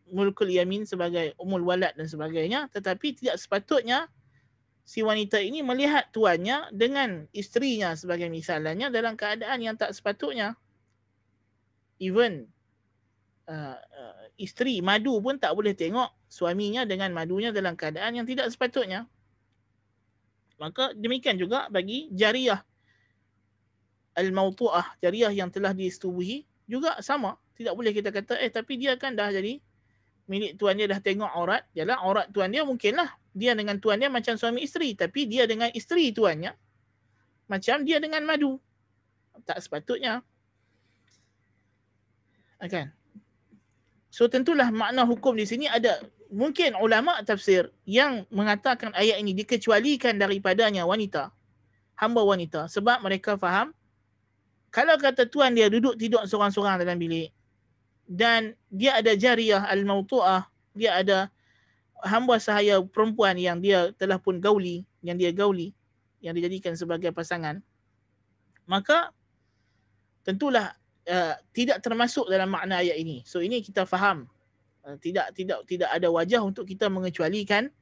mulkul yamin sebagai umul walad dan sebagainya tetapi tidak sepatutnya si wanita ini melihat tuannya dengan isterinya sebagai misalannya dalam keadaan yang tak sepatutnya even uh, uh, isteri madu pun tak boleh tengok suaminya dengan madunya dalam keadaan yang tidak sepatutnya Maka demikian juga bagi jariah al-mautu'ah, jariah yang telah disetubuhi juga sama. Tidak boleh kita kata eh tapi dia kan dah jadi milik tuan dia dah tengok aurat, jelah aurat tuan dia mungkinlah dia dengan tuan dia macam suami isteri tapi dia dengan isteri tuannya macam dia dengan madu. Tak sepatutnya. Akan. So tentulah makna hukum di sini ada mungkin ulama tafsir yang mengatakan ayat ini dikecualikan daripadanya wanita hamba wanita sebab mereka faham kalau kata tuan dia duduk tidur seorang-seorang dalam bilik dan dia ada jariah al-mautuah dia ada hamba sahaya perempuan yang dia telah pun gauli yang dia gauli yang dijadikan sebagai pasangan maka tentulah uh, tidak termasuk dalam makna ayat ini so ini kita faham Eh, tidak tidak tidak ada wajah untuk kita mengecualikan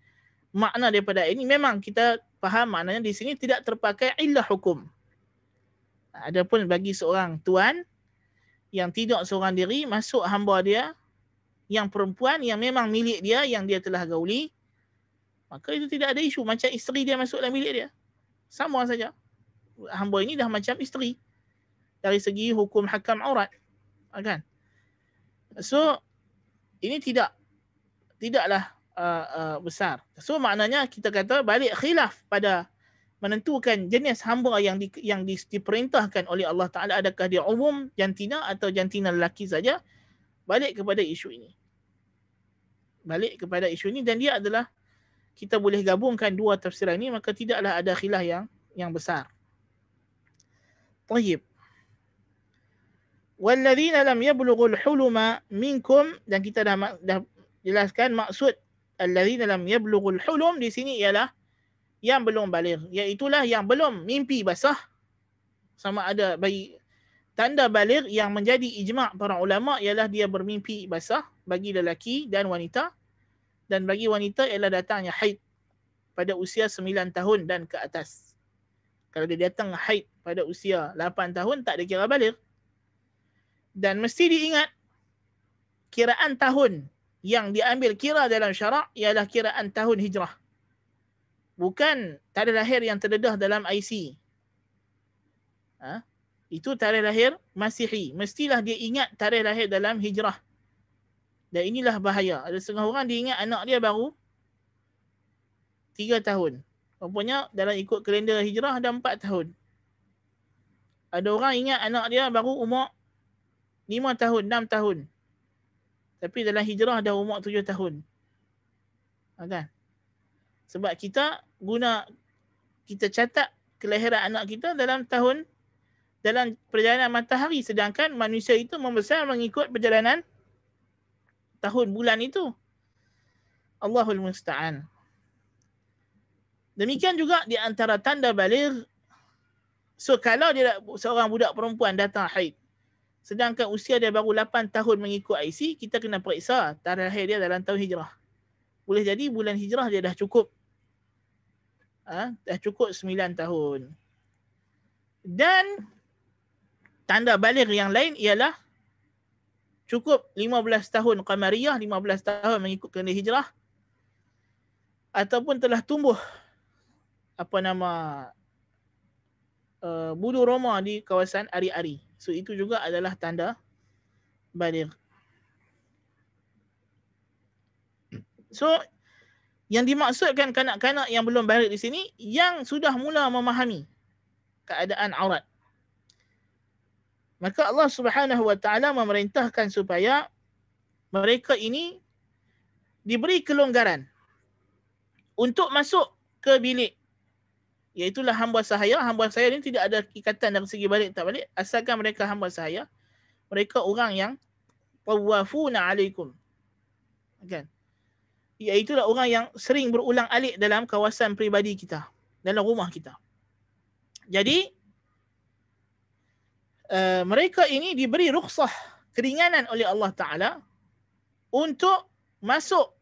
makna daripada ini memang kita faham maknanya di sini tidak terpakai illah hukum adapun bagi seorang tuan yang tidak seorang diri masuk hamba dia yang perempuan yang memang milik dia yang dia telah gauli maka itu tidak ada isu macam isteri dia masuk dalam milik dia sama saja hamba ini dah macam isteri dari segi hukum hakam aurat kan so ini tidak tidaklah uh, uh, besar. So maknanya kita kata balik khilaf pada menentukan jenis hamba yang di, yang di, diperintahkan oleh Allah Taala adakah dia umum jantina atau jantina lelaki saja balik kepada isu ini. Balik kepada isu ini dan dia adalah kita boleh gabungkan dua tafsiran ini maka tidaklah ada khilaf yang yang besar. Tayyib walladhina lam yablughul huluma minkum dan kita dah, dah jelaskan maksud alladhina lam yablughul hulum di sini ialah yang belum balik. Iaitulah ya, yang belum mimpi basah sama ada bagi tanda balik yang menjadi ijma' para ulama' ialah dia bermimpi basah bagi lelaki dan wanita dan bagi wanita ialah datangnya haid pada usia 9 tahun dan ke atas. Kalau dia datang haid pada usia 8 tahun tak ada kira balik dan mesti diingat kiraan tahun yang diambil kira dalam syarak ialah kiraan tahun hijrah. Bukan tarikh lahir yang terdedah dalam IC. Ha? Itu tarikh lahir Masihi. Mestilah dia ingat tarikh lahir dalam hijrah. Dan inilah bahaya. Ada setengah orang diingat anak dia baru tiga tahun. Rupanya dalam ikut kalender hijrah ada empat tahun. Ada orang ingat anak dia baru umur lima tahun, enam tahun. Tapi dalam hijrah dah umur tujuh tahun. Ha, kan? Sebab kita guna, kita catat kelahiran anak kita dalam tahun, dalam perjalanan matahari. Sedangkan manusia itu membesar mengikut perjalanan tahun bulan itu. Allahul Musta'an. Demikian juga di antara tanda balir. So kalau dia, seorang budak perempuan datang haid. Sedangkan usia dia baru 8 tahun mengikut IC, kita kena periksa tarikh dia dalam tahun hijrah. Boleh jadi bulan hijrah dia dah cukup. Ha? Dah cukup 9 tahun. Dan tanda balik yang lain ialah cukup 15 tahun kamariah 15 tahun mengikut kena hijrah ataupun telah tumbuh apa nama Uh, bulu roma di kawasan ari-ari. So itu juga adalah tanda balik. So yang dimaksudkan kanak-kanak yang belum balik di sini yang sudah mula memahami keadaan aurat. Maka Allah Subhanahu Wa Taala memerintahkan supaya mereka ini diberi kelonggaran untuk masuk ke bilik Iaitulah ya, hamba sahaya. Hamba sahaya ni tidak ada ikatan dari segi balik tak balik. Asalkan mereka hamba sahaya. Mereka orang yang tawafuna alaikum. Kan? Iaitulah ya, orang yang sering berulang alik dalam kawasan peribadi kita. Dalam rumah kita. Jadi, uh, mereka ini diberi rukhsah keringanan oleh Allah Ta'ala untuk masuk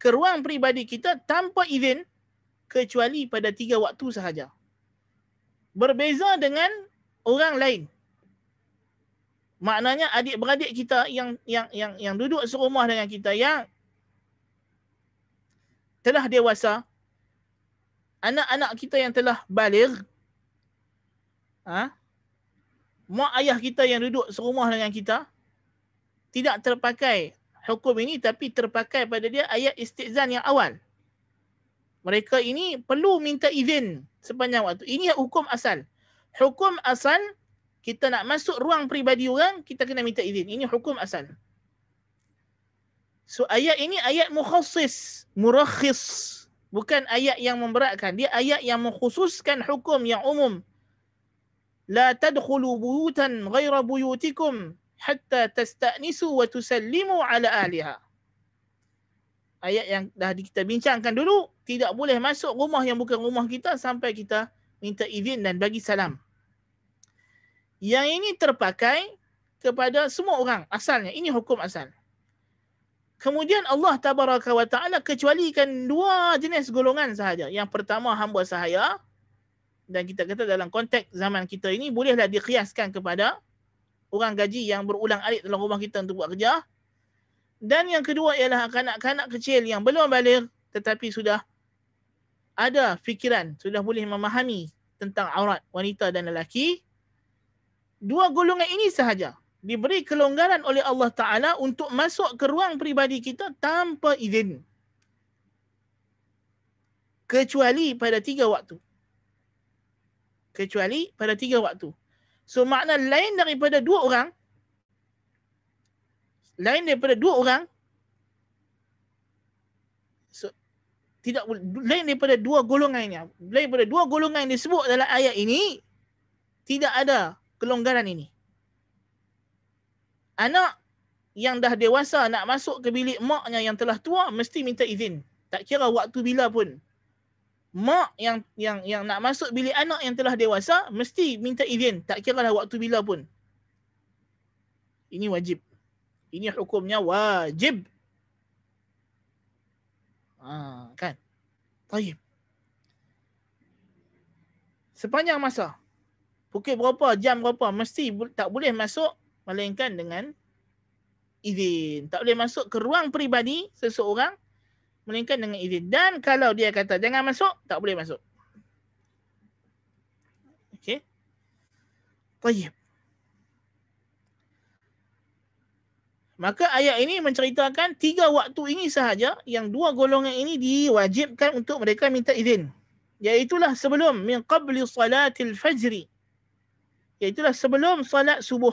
ke ruang peribadi kita tanpa izin kecuali pada tiga waktu sahaja. Berbeza dengan orang lain. Maknanya adik-beradik kita yang yang yang yang duduk serumah dengan kita yang telah dewasa, anak-anak kita yang telah balik, ha? mak ayah kita yang duduk serumah dengan kita, tidak terpakai hukum ini tapi terpakai pada dia ayat istiqzan yang awal mereka ini perlu minta izin sepanjang waktu. Ini hukum asal. Hukum asal kita nak masuk ruang peribadi orang, kita kena minta izin. Ini hukum asal. So ayat ini ayat mukhasis, murakhis. Bukan ayat yang memberatkan. Dia ayat yang mengkhususkan hukum yang umum. لا تدخلوا بيوتا غير بيوتكم حتى تستأنسوا وتسلموا على أهلها. Ayat yang dah kita bincangkan dulu tidak boleh masuk rumah yang bukan rumah kita sampai kita minta izin dan bagi salam. Yang ini terpakai kepada semua orang asalnya. Ini hukum asal. Kemudian Allah tabaraka wa ta'ala kecualikan dua jenis golongan sahaja. Yang pertama hamba sahaya dan kita kata dalam konteks zaman kita ini bolehlah dikiaskan kepada orang gaji yang berulang alik dalam rumah kita untuk buat kerja. Dan yang kedua ialah kanak-kanak kecil yang belum balik tetapi sudah ada fikiran sudah boleh memahami tentang aurat wanita dan lelaki dua golongan ini sahaja diberi kelonggaran oleh Allah Taala untuk masuk ke ruang peribadi kita tanpa izin kecuali pada tiga waktu kecuali pada tiga waktu so makna lain daripada dua orang lain daripada dua orang tidak lain daripada dua golongan ini. Lain daripada dua golongan yang disebut dalam ayat ini tidak ada kelonggaran ini. Anak yang dah dewasa nak masuk ke bilik maknya yang telah tua mesti minta izin. Tak kira waktu bila pun. Mak yang yang yang nak masuk bilik anak yang telah dewasa mesti minta izin. Tak kira lah waktu bila pun. Ini wajib. Ini hukumnya wajib. Ha, kan? Taib. Sepanjang masa. Pukul berapa, jam berapa. Mesti tak boleh masuk melainkan dengan izin. Tak boleh masuk ke ruang peribadi seseorang melainkan dengan izin. Dan kalau dia kata jangan masuk, tak boleh masuk. okey, Taib. Maka ayat ini menceritakan tiga waktu ini sahaja yang dua golongan ini diwajibkan untuk mereka minta izin. Iaitulah sebelum min qabli salatil fajri. Iaitulah sebelum salat subuh.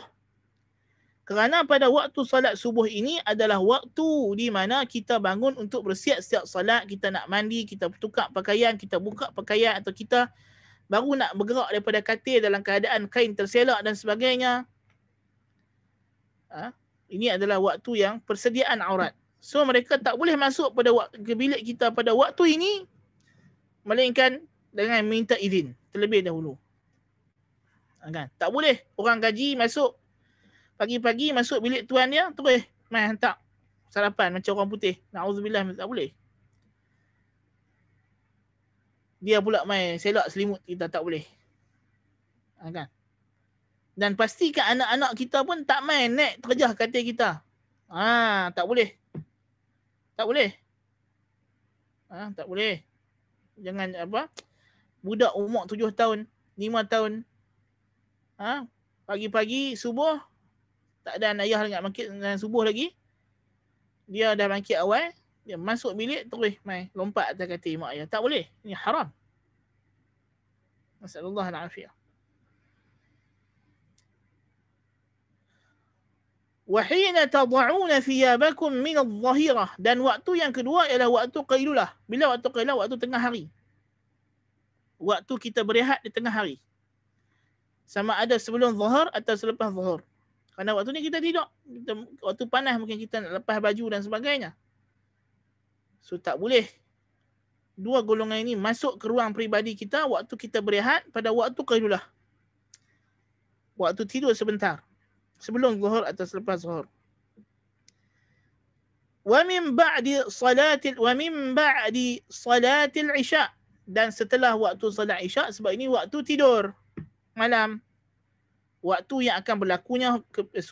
Kerana pada waktu salat subuh ini adalah waktu di mana kita bangun untuk bersiap siap salat, kita nak mandi, kita tukar pakaian, kita buka pakaian atau kita baru nak bergerak daripada katil dalam keadaan kain terselak dan sebagainya. Ha? Ini adalah waktu yang persediaan aurat. So mereka tak boleh masuk pada waktu, ke bilik kita pada waktu ini melainkan dengan minta izin terlebih dahulu. Ha, kan? Tak boleh orang gaji masuk pagi-pagi masuk bilik tuan dia terus main hantar sarapan macam orang putih. Nauzubillah tak boleh. Dia pula main selak selimut kita tak boleh. Ha, kan? dan pastikan anak-anak kita pun tak main naik terjah katil kita. Ha, tak boleh. Tak boleh. Ha, tak boleh. Jangan apa? Budak umur tujuh tahun, lima tahun. Ha, pagi-pagi, subuh, tak ada anak ayah dengan bangkit dengan subuh lagi. Dia dah bangkit awal, dia masuk bilik, terus main lompat atas katil mak ayah. Tak boleh. Ini haram. Masalah Allah al-Afiyah. وحين تضعون ثيابكم من zahira dan waktu yang kedua ialah waktu qailulah bila waktu qailulah waktu tengah hari waktu kita berehat di tengah hari sama ada sebelum zuhur atau selepas zuhur Karena waktu ni kita tidur kita, waktu panas mungkin kita nak lepas baju dan sebagainya so tak boleh dua golongan ini masuk ke ruang peribadi kita waktu kita berehat pada waktu qailulah waktu tidur sebentar sebelum zuhur atau selepas zuhur. Wa min ba'di salati wa min ba'di salati al-isha dan setelah waktu solat isya sebab ini waktu tidur malam waktu yang akan berlakunya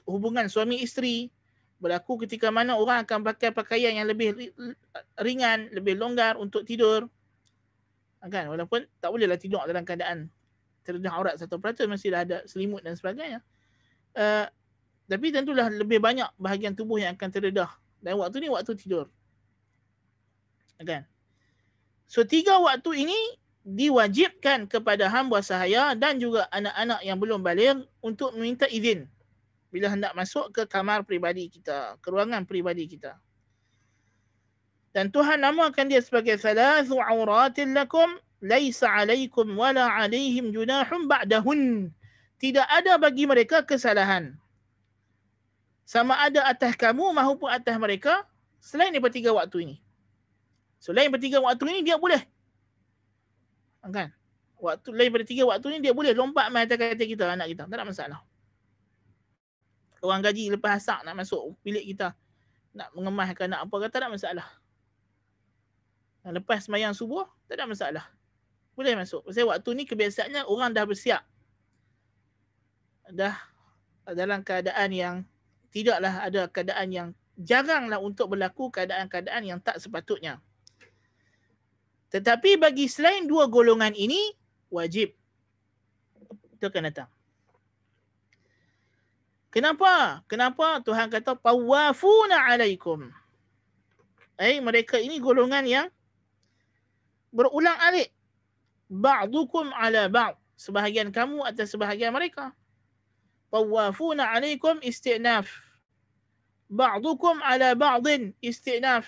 hubungan suami isteri berlaku ketika mana orang akan pakai pakaian yang lebih ringan lebih longgar untuk tidur kan walaupun tak bolehlah tidur dalam keadaan terdedah aurat 1% mesti dah ada selimut dan sebagainya Eh, tapi tentulah lebih banyak bahagian tubuh yang akan terdedah dan waktu ni waktu tidur kan so tiga waktu ini diwajibkan kepada hamba sahaya dan juga anak-anak yang belum balik untuk meminta izin bila hendak masuk ke kamar peribadi kita, ke ruangan peribadi kita. Dan Tuhan namakan dia sebagai salazu auratin lakum laisa alaikum wala alaihim junahum ba'dahun tidak ada bagi mereka kesalahan. Sama ada atas kamu mahupun atas mereka selain daripada tiga waktu ini. Selain so, tiga waktu ini dia boleh. Kan? Waktu lain daripada tiga waktu ini dia boleh lompat main atas kata kita, anak kita. Tak ada masalah. Orang gaji lepas asak nak masuk bilik kita. Nak mengemaskan nak apa kata tak ada masalah. Lepas semayang subuh, tak ada masalah. Boleh masuk. Sebab waktu ni kebiasaannya orang dah bersiap dah dalam keadaan yang tidaklah ada keadaan yang jaranglah untuk berlaku keadaan-keadaan yang tak sepatutnya. Tetapi bagi selain dua golongan ini, wajib. Itu akan datang. Kenapa? Kenapa Tuhan kata tawafuna alaikum. Eh, mereka ini golongan yang berulang alik. Ba'dukum ala ba'd. Sebahagian kamu atas sebahagian mereka tawafuna alaikum istinaf ba'dukum ala ba'din istinaf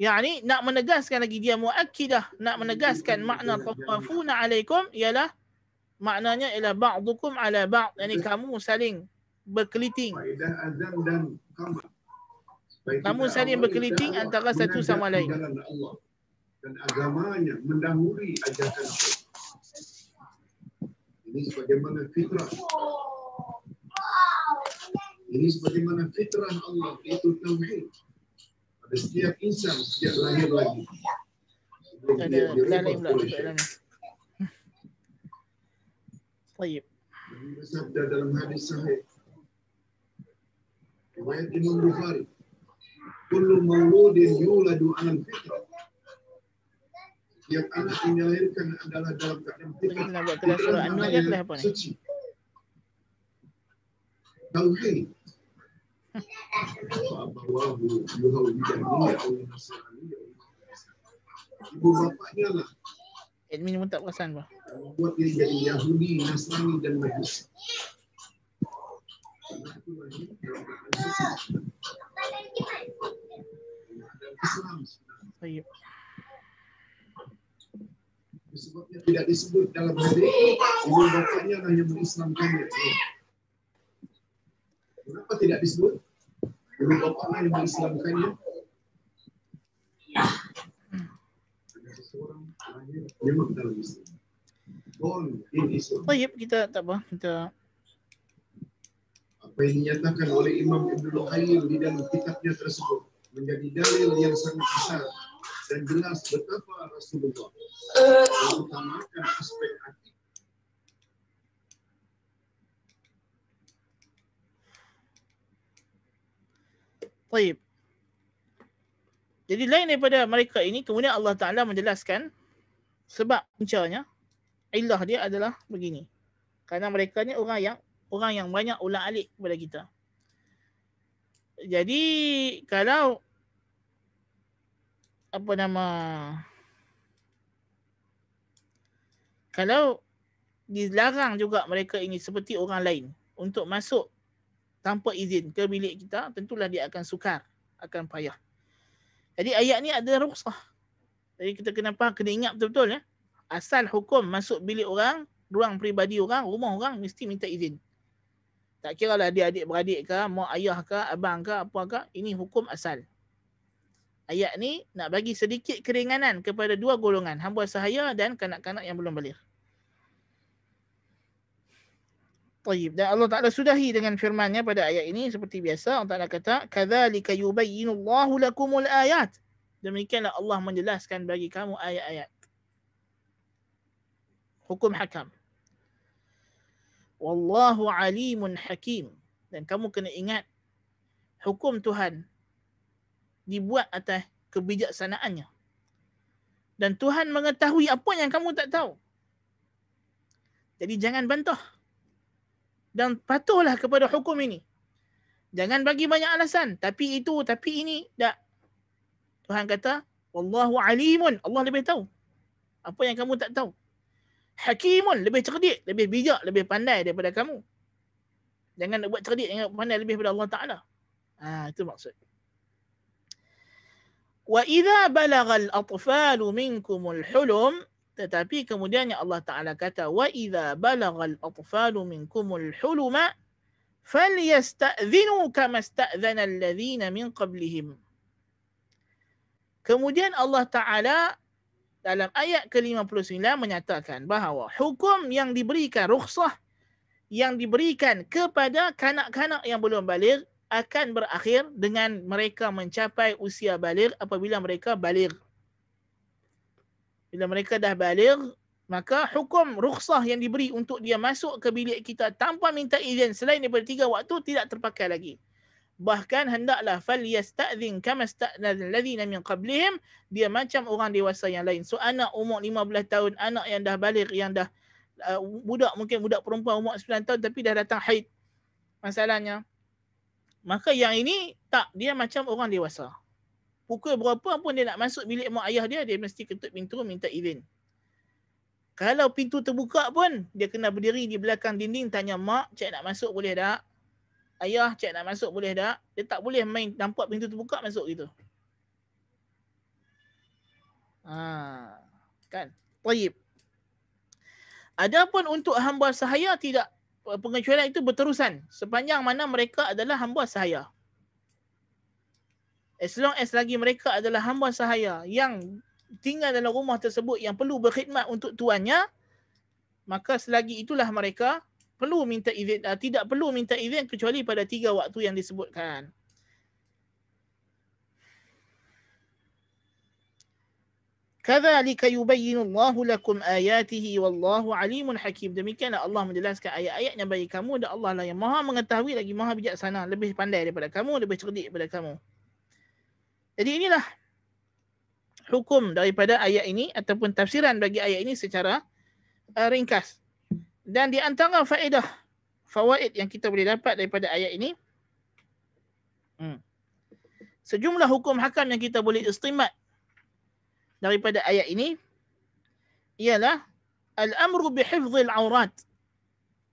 yani nak menegaskan lagi dia muakkidah nak menegaskan makna tawafuna alaikum ialah maknanya ialah ba'dukum ala ba'd yani kamu saling berkeliting kamu saling berkeliting antara satu sama lain dan agamanya mendahului ajakan Allah Bagaimana bagaimana fitrah. Ini sebagaimana fitrah Allah itu tauhid. Pada setiap insan setiap lahir lagi. Ada dalam hadis sahih. Riwayat Imam Bukhari. Kullu mauludin yuladu 'ala fitrah yang Allah menyalirkan adalah dalam keadaan kita di dalam nama yang suci. Tauhid. Bapak-bapak Yuhau Bidang Ini Allah Nasrani ya Ibu bapaknya lah Admin pun tak perasan bah. Buat dia jadi Yahudi, Nasrani dan Mahus Islam Sayyip Sebabnya tidak disebut dalam hadis, ini bapaknya hanya mengislamkannya. Kenapa tidak disebut? Ibu bapaknya yang mengislamkannya. Ada seseorang lahir memang dalam Islam. Born in Islam. Oh, yep, iya, kita tak apa. Kita apa yang dinyatakan oleh Imam Ibnu Qayyim di dalam kitabnya tersebut menjadi dalil yang sangat besar dan jelas betapa Rasulullah eh. mengutamakan aspek hati. Baik. Jadi lain daripada mereka ini kemudian Allah Taala menjelaskan sebab puncanya ilah dia adalah begini. Karena mereka ni orang yang orang yang banyak ulang alik kepada kita. Jadi kalau apa nama kalau dilarang juga mereka ini seperti orang lain untuk masuk tanpa izin ke bilik kita tentulah dia akan sukar akan payah jadi ayat ni ada rukhsah jadi kita kenapa kena ingat betul-betul ya asal hukum masuk bilik orang ruang peribadi orang rumah orang mesti minta izin tak kira lah dia adik beradik ke mak ayah ke abang ke apa ke ini hukum asal ayat ni nak bagi sedikit keringanan kepada dua golongan hamba sahaya dan kanak-kanak yang belum baligh. Tayyib. Dan Allah Taala sudahi dengan firman-Nya pada ayat ini seperti biasa Allah Taala kata kadzalika yubayyinu Allahu lakumul ayat. Demikianlah Allah menjelaskan bagi kamu ayat-ayat. Hukum hakam. Wallahu alimun hakim. Dan kamu kena ingat hukum Tuhan dibuat atas kebijaksanaannya. Dan Tuhan mengetahui apa yang kamu tak tahu. Jadi jangan bantah. Dan patuhlah kepada hukum ini. Jangan bagi banyak alasan. Tapi itu, tapi ini, tak. Tuhan kata, Wallahu alimun. Allah lebih tahu. Apa yang kamu tak tahu. Hakimun. Lebih cerdik, lebih bijak, lebih pandai daripada kamu. Jangan buat cerdik, jangan pandai lebih daripada Allah Ta'ala. Ah, ha, itu maksudnya. وَإِذَا بَلَغَ الْأَطْفَالُ مِنْكُمُ الْحُلُمُ Tetapi kemudiannya Allah Ta'ala kata وَإِذَا بَلَغَ الْأَطْفَالُ مِنْكُمُ الْحُلُمَ فَلْيَسْتَأْذِنُوا كَمَا اسْتَأْذَنَ الَّذِينَ مِنْ قَبْلِهِمْ Kemudian Allah Ta'ala dalam ayat ke-59 menyatakan bahawa hukum yang diberikan rukhsah yang diberikan kepada kanak-kanak yang belum balik akan berakhir dengan mereka mencapai usia balik apabila mereka balik. Bila mereka dah balik, maka hukum rukhsah yang diberi untuk dia masuk ke bilik kita tanpa minta izin selain daripada tiga waktu tidak terpakai lagi. Bahkan hendaklah fal yasta'zin kama sta'zan alladhina min qablihim dia macam orang dewasa yang lain. So anak umur 15 tahun, anak yang dah balik, yang dah uh, budak mungkin budak perempuan umur 9 tahun tapi dah datang haid. Masalahnya, Maka yang ini tak dia macam orang dewasa. Pukul berapa pun dia nak masuk bilik mak ayah dia, dia mesti ketuk pintu minta izin. Kalau pintu terbuka pun, dia kena berdiri di belakang dinding tanya mak, cik nak masuk boleh tak? Ayah, cik nak masuk boleh tak? Dia tak boleh main nampak pintu terbuka masuk gitu. Ha, kan? Tayyip. Adapun untuk hamba sahaya tidak pengecualian itu berterusan sepanjang mana mereka adalah hamba sahaya. As long as lagi mereka adalah hamba sahaya yang tinggal dalam rumah tersebut yang perlu berkhidmat untuk tuannya, maka selagi itulah mereka perlu minta izin, eh, tidak perlu minta izin kecuali pada tiga waktu yang disebutkan. Kadzalika yubayyinu Allahu lakum ayatihi wallahu alimun hakim. Demikian Allah menjelaskan ayat-ayatnya bagi kamu dan Allah lah yang Maha mengetahui lagi Maha bijaksana, lebih pandai daripada kamu, lebih cerdik daripada kamu. Jadi inilah hukum daripada ayat ini ataupun tafsiran bagi ayat ini secara uh, ringkas. Dan di antara faedah fawaid yang kita boleh dapat daripada ayat ini hmm. sejumlah hukum hakam yang kita boleh istimat daripada ayat ini ialah al-amru bihifdhil aurat.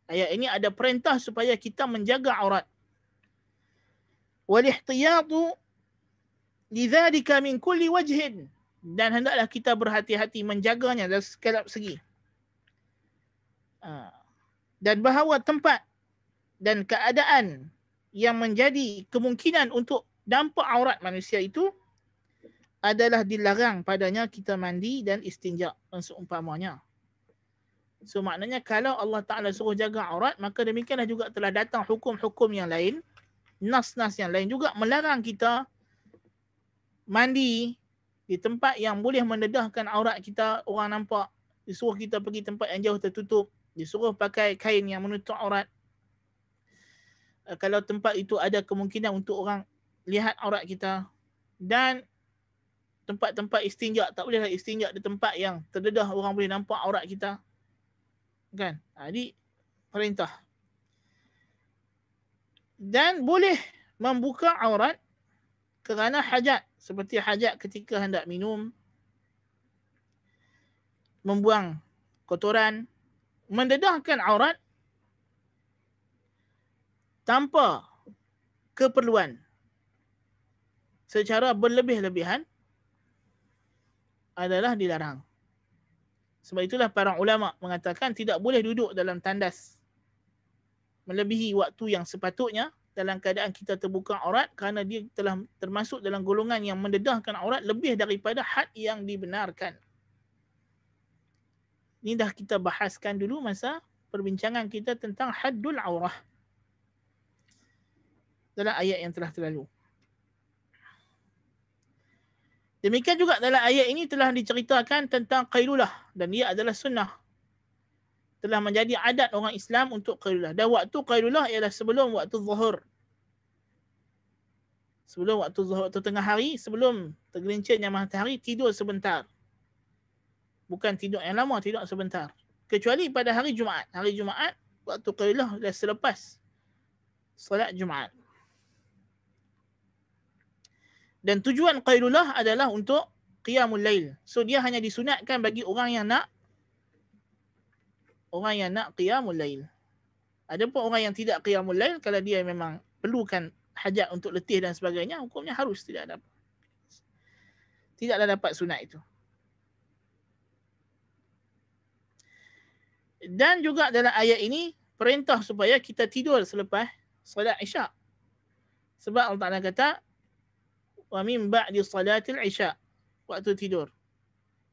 Ayat ini ada perintah supaya kita menjaga aurat. Walihtiyatu lidzalika min kulli wajhin dan hendaklah kita berhati-hati menjaganya dari segala segi. Ah. Dan bahawa tempat dan keadaan yang menjadi kemungkinan untuk dampak aurat manusia itu adalah dilarang padanya kita mandi dan istinja dan seumpamanya. So maknanya kalau Allah Ta'ala suruh jaga aurat, maka demikianlah juga telah datang hukum-hukum yang lain, nas-nas yang lain juga melarang kita mandi di tempat yang boleh mendedahkan aurat kita, orang nampak, disuruh kita pergi tempat yang jauh tertutup, disuruh pakai kain yang menutup aurat. Eh, kalau tempat itu ada kemungkinan untuk orang lihat aurat kita dan tempat-tempat istinja tak boleh istinja di tempat yang terdedah orang boleh nampak aurat kita kan jadi ha, perintah dan boleh membuka aurat kerana hajat seperti hajat ketika hendak minum membuang kotoran mendedahkan aurat tanpa keperluan secara berlebih-lebihan adalah dilarang. Sebab itulah para ulama mengatakan tidak boleh duduk dalam tandas melebihi waktu yang sepatutnya dalam keadaan kita terbuka aurat kerana dia telah termasuk dalam golongan yang mendedahkan aurat lebih daripada had yang dibenarkan. Ini dah kita bahaskan dulu masa perbincangan kita tentang haddul aurah. Dalam ayat yang telah terlalu. Demikian juga dalam ayat ini telah diceritakan tentang qailulah dan ia adalah sunnah. Telah menjadi adat orang Islam untuk qailulah. Dan waktu qailulah ialah sebelum waktu zuhur. Sebelum waktu zuhur, waktu tengah hari, sebelum tergelincirnya matahari, tidur sebentar. Bukan tidur yang lama, tidur sebentar. Kecuali pada hari Jumaat. Hari Jumaat, waktu qailulah adalah selepas solat Jumaat. dan tujuan qailulah adalah untuk qiyamul lail. So dia hanya disunatkan bagi orang yang nak orang yang nak qiyamul lail. Adapun orang yang tidak qiyamul lail kalau dia memang perlukan hajat untuk letih dan sebagainya hukumnya harus tidak ada tidaklah dapat sunat itu. Dan juga dalam ayat ini perintah supaya kita tidur selepas solat Isyak. Sebab Allah Taala kata wa min ba'di salatil isya waktu tidur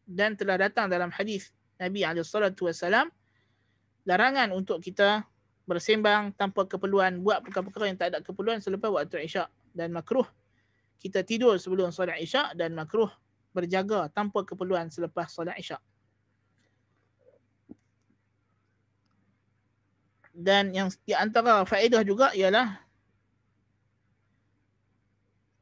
dan telah datang dalam hadis Nabi alaihi salatu wasalam larangan untuk kita bersembang tanpa keperluan buat perkara-perkara yang tak ada keperluan selepas waktu isya dan makruh kita tidur sebelum solat isya dan makruh berjaga tanpa keperluan selepas solat isya dan yang di antara faedah juga ialah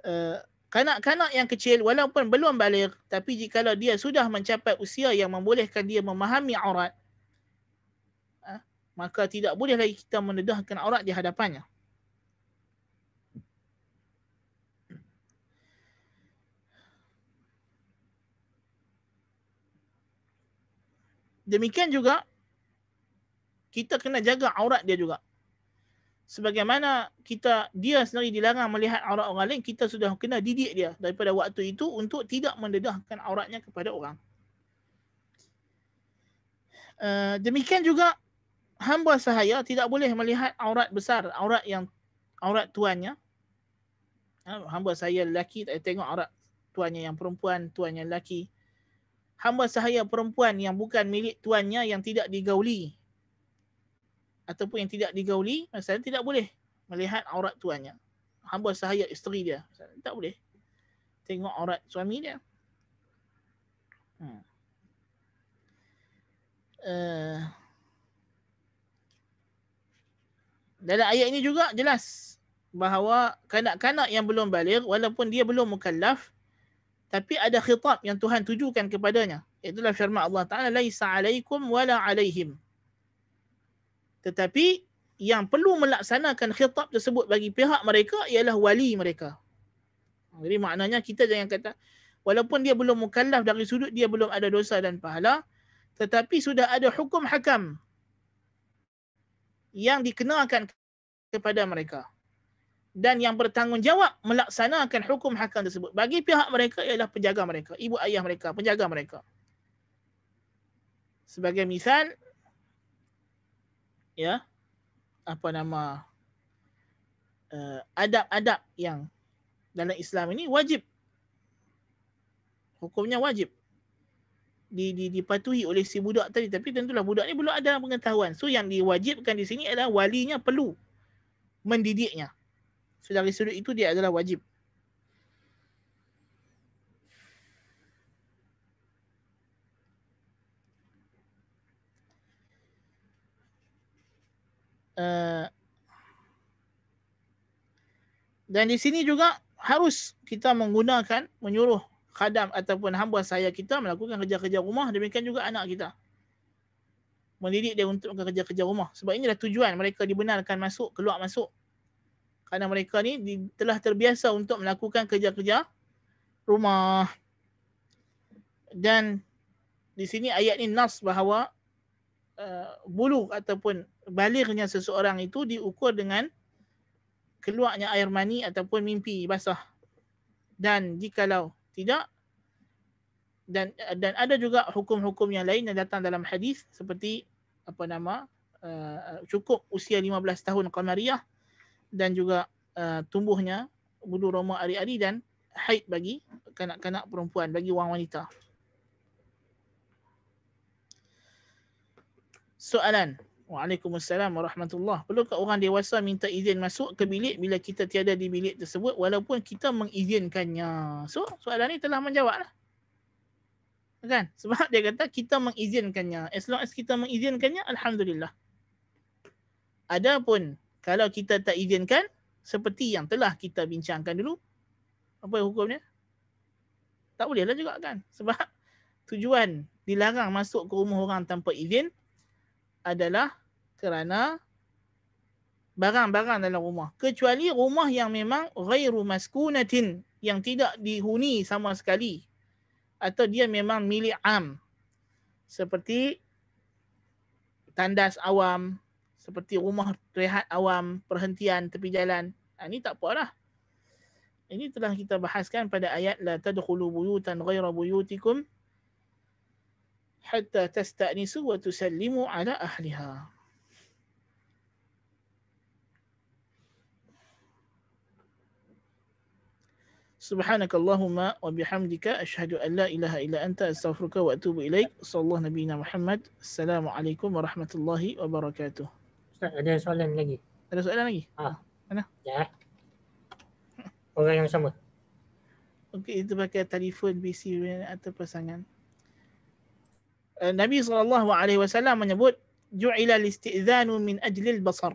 eh, Kanak-kanak yang kecil walaupun belum balik, tapi jikalau dia sudah mencapai usia yang membolehkan dia memahami aurat, ah, maka tidak boleh lagi kita mendedahkan aurat di hadapannya. Demikian juga, kita kena jaga aurat dia juga sebagaimana kita dia sendiri dilarang melihat aurat orang lain kita sudah kena didik dia daripada waktu itu untuk tidak mendedahkan auratnya kepada orang uh, demikian juga hamba sahaya tidak boleh melihat aurat besar aurat yang aurat tuannya ha, hamba saya lelaki tak boleh tengok aurat tuannya yang perempuan tuannya lelaki hamba sahaya perempuan yang bukan milik tuannya yang tidak digauli ataupun yang tidak digauli misalnya tidak boleh melihat aurat tuannya hamba sahaya isteri dia misalnya, tak boleh tengok aurat suami dia hmm. Uh, eh. dalam ayat ini juga jelas bahawa kanak-kanak yang belum balik walaupun dia belum mukallaf tapi ada khitab yang Tuhan tujukan kepadanya itulah firman Allah Taala laisa alaikum wala alaihim tetapi yang perlu melaksanakan khitab tersebut bagi pihak mereka ialah wali mereka. Jadi maknanya kita jangan kata walaupun dia belum mukallaf dari sudut dia belum ada dosa dan pahala tetapi sudah ada hukum hakam yang dikenakan kepada mereka dan yang bertanggungjawab melaksanakan hukum hakam tersebut bagi pihak mereka ialah penjaga mereka ibu ayah mereka penjaga mereka sebagai misal ya apa nama eh, adab-adab uh, yang dalam Islam ini wajib hukumnya wajib di, di, dipatuhi oleh si budak tadi tapi tentulah budak ni belum ada pengetahuan so yang diwajibkan di sini adalah walinya perlu mendidiknya so dari sudut itu dia adalah wajib Eh, dan di sini juga harus kita menggunakan menyuruh khadam ataupun hamba saya kita melakukan kerja-kerja rumah demikian juga anak kita mendidik dia untuk kerja-kerja rumah sebab inilah tujuan mereka dibenarkan masuk keluar masuk kerana mereka ni telah terbiasa untuk melakukan kerja-kerja rumah dan di sini ayat ni nas bahawa uh, eh, bulu ataupun balirnya seseorang itu diukur dengan keluarnya air mani ataupun mimpi basah. Dan jikalau tidak dan dan ada juga hukum-hukum yang lain yang datang dalam hadis seperti apa nama uh, cukup usia 15 tahun qamariyah dan juga uh, tumbuhnya bulu roma ari-ari dan haid bagi kanak-kanak perempuan bagi orang wanita. Soalan. Waalaikumsalam warahmatullah. Perlukah orang dewasa minta izin masuk ke bilik bila kita tiada di bilik tersebut walaupun kita mengizinkannya? So, soalan ni telah menjawablah. Kan? Sebab dia kata kita mengizinkannya. As long as kita mengizinkannya, Alhamdulillah. Adapun kalau kita tak izinkan, seperti yang telah kita bincangkan dulu, apa hukumnya? Tak bolehlah juga kan? Sebab tujuan dilarang masuk ke rumah orang tanpa izin adalah kerana barang-barang dalam rumah. Kecuali rumah yang memang ghairu maskunatin yang tidak dihuni sama sekali. Atau dia memang milik am. Seperti tandas awam, seperti rumah rehat awam, perhentian tepi jalan. Ha, ini tak apalah. Ini telah kita bahaskan pada ayat la tadkhulu buyutan ghaira buyutikum hatta tasta'nisu wa tusallimu ala ahliha. سبحانك اللهم وبحمدك Ashhadu أن لا إله إلا أنت أستغفرك وأتوب إليك صلى الله نبينا محمد السلام عليكم ورحمة الله ada soalan lagi ada soalan lagi ah mana ya orang yang sama Okey, itu pakai telefon BC atau pasangan eh, Nabi sallallahu alaihi wasallam menyebut ju'ila listi'zanu min ajlil basar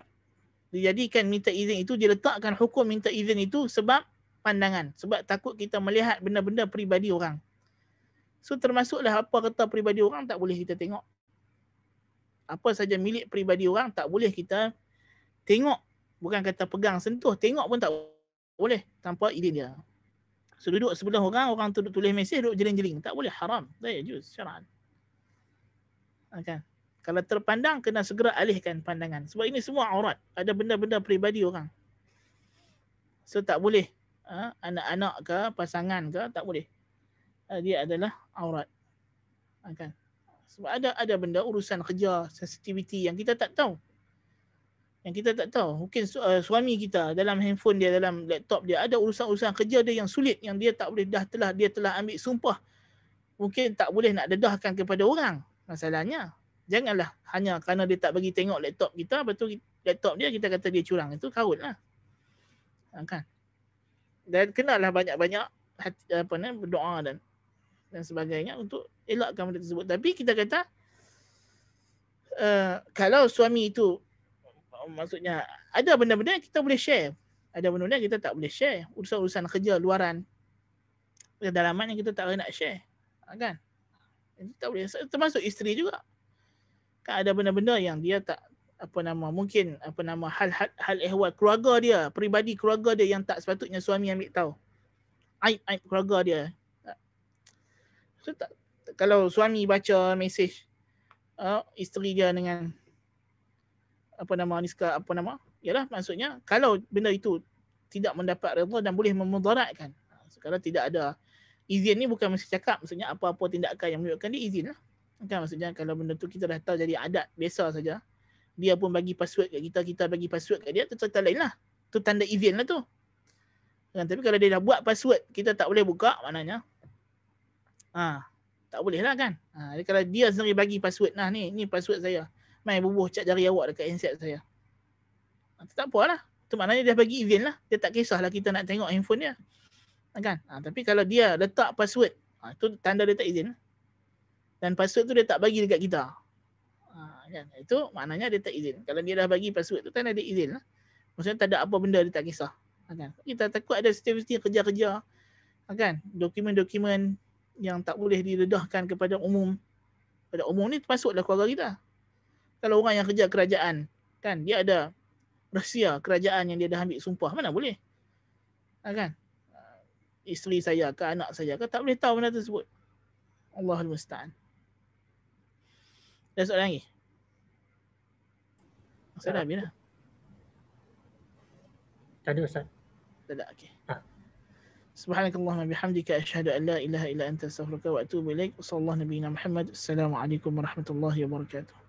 dijadikan minta izin itu diletakkan hukum minta izin itu sebab pandangan sebab takut kita melihat benda-benda peribadi orang. So termasuklah apa kata peribadi orang tak boleh kita tengok. Apa saja milik peribadi orang tak boleh kita tengok. Bukan kata pegang sentuh, tengok pun tak boleh tanpa izin dia. So duduk sebelah orang, orang tu tulis mesej, duduk jeling-jeling. Tak boleh, haram. Tak ya, juz, syarat. Okay. Ah, Kalau terpandang, kena segera alihkan pandangan. Sebab ini semua aurat. Ada benda-benda peribadi orang. So tak boleh Ha? anak-anak ke pasangan ke tak boleh ha, dia adalah aurat ha, kan sebab ada ada benda urusan kerja sensitivity yang kita tak tahu yang kita tak tahu mungkin su- uh, suami kita dalam handphone dia dalam laptop dia ada urusan-urusan kerja dia yang sulit yang dia tak boleh dah telah dia telah ambil sumpah mungkin tak boleh nak dedahkan kepada orang masalahnya janganlah hanya kerana dia tak bagi tengok laptop kita lepas tu laptop dia kita kata dia curang itu karutlah kan dan kenalah banyak-banyak apa ni berdoa dan dan sebagainya untuk elakkan benda tersebut tapi kita kata uh, kalau suami itu maksudnya ada benda-benda kita boleh share ada benda-benda kita tak boleh share urusan-urusan kerja luaran kedalaman yang kita tak boleh nak share ha, kan kita boleh termasuk isteri juga kan ada benda-benda yang dia tak apa nama mungkin apa nama hal hal, hal ehwal keluarga dia peribadi keluarga dia yang tak sepatutnya suami ambil tahu aib aib keluarga dia so, tak, kalau suami baca mesej uh, isteri dia dengan apa nama niska apa nama ialah maksudnya kalau benda itu tidak mendapat redha dan boleh memudaratkan sekarang so, tidak ada izin ni bukan mesti cakap maksudnya apa-apa tindakan yang menunjukkan dia izinlah kan maksudnya kalau benda tu kita dah tahu jadi adat biasa saja dia pun bagi password kat kita, kita bagi password kat dia, tu cerita lain lah. Tu tanda event lah tu. Kan? Tapi kalau dia dah buat password, kita tak boleh buka maknanya. Ha, tak boleh lah kan. Ha, jadi kalau dia sendiri bagi password, nah ni, ni password saya. Main bubuh cat jari awak dekat handset saya. Ha, tu tak apalah. Tu maknanya dia bagi event lah. Dia tak kisahlah kita nak tengok handphone dia. Ha, kan? Ha, tapi kalau dia letak password, ha, tu tanda dia tak izin. Dan password tu dia tak bagi dekat kita kan? Itu maknanya dia tak izin. Kalau dia dah bagi password tu, tanda ada izin lah. Maksudnya tak ada apa benda dia tak kisah. Ha, kan? Kita takut ada security kerja-kerja. Ha, kan? Dokumen-dokumen yang tak boleh diredahkan kepada umum. Pada umum ni termasuklah keluarga kita. Kalau orang yang kerja kerajaan, kan dia ada rahsia kerajaan yang dia dah ambil sumpah. Mana boleh? Ha, kan? Isteri saya ke anak saya ke tak boleh tahu benda tersebut. Allahul Musta'an. Ada soalan lagi? Saya dah Amirah. Tak ada Ustaz. Tak ada, okey. Ha. Subhanakallahumma bihamdika asyhadu an la ilaha illa anta astaghfiruka wa atubu ilaik. Sallallahu nabiyina Muhammad. Assalamualaikum warahmatullahi wabarakatuh.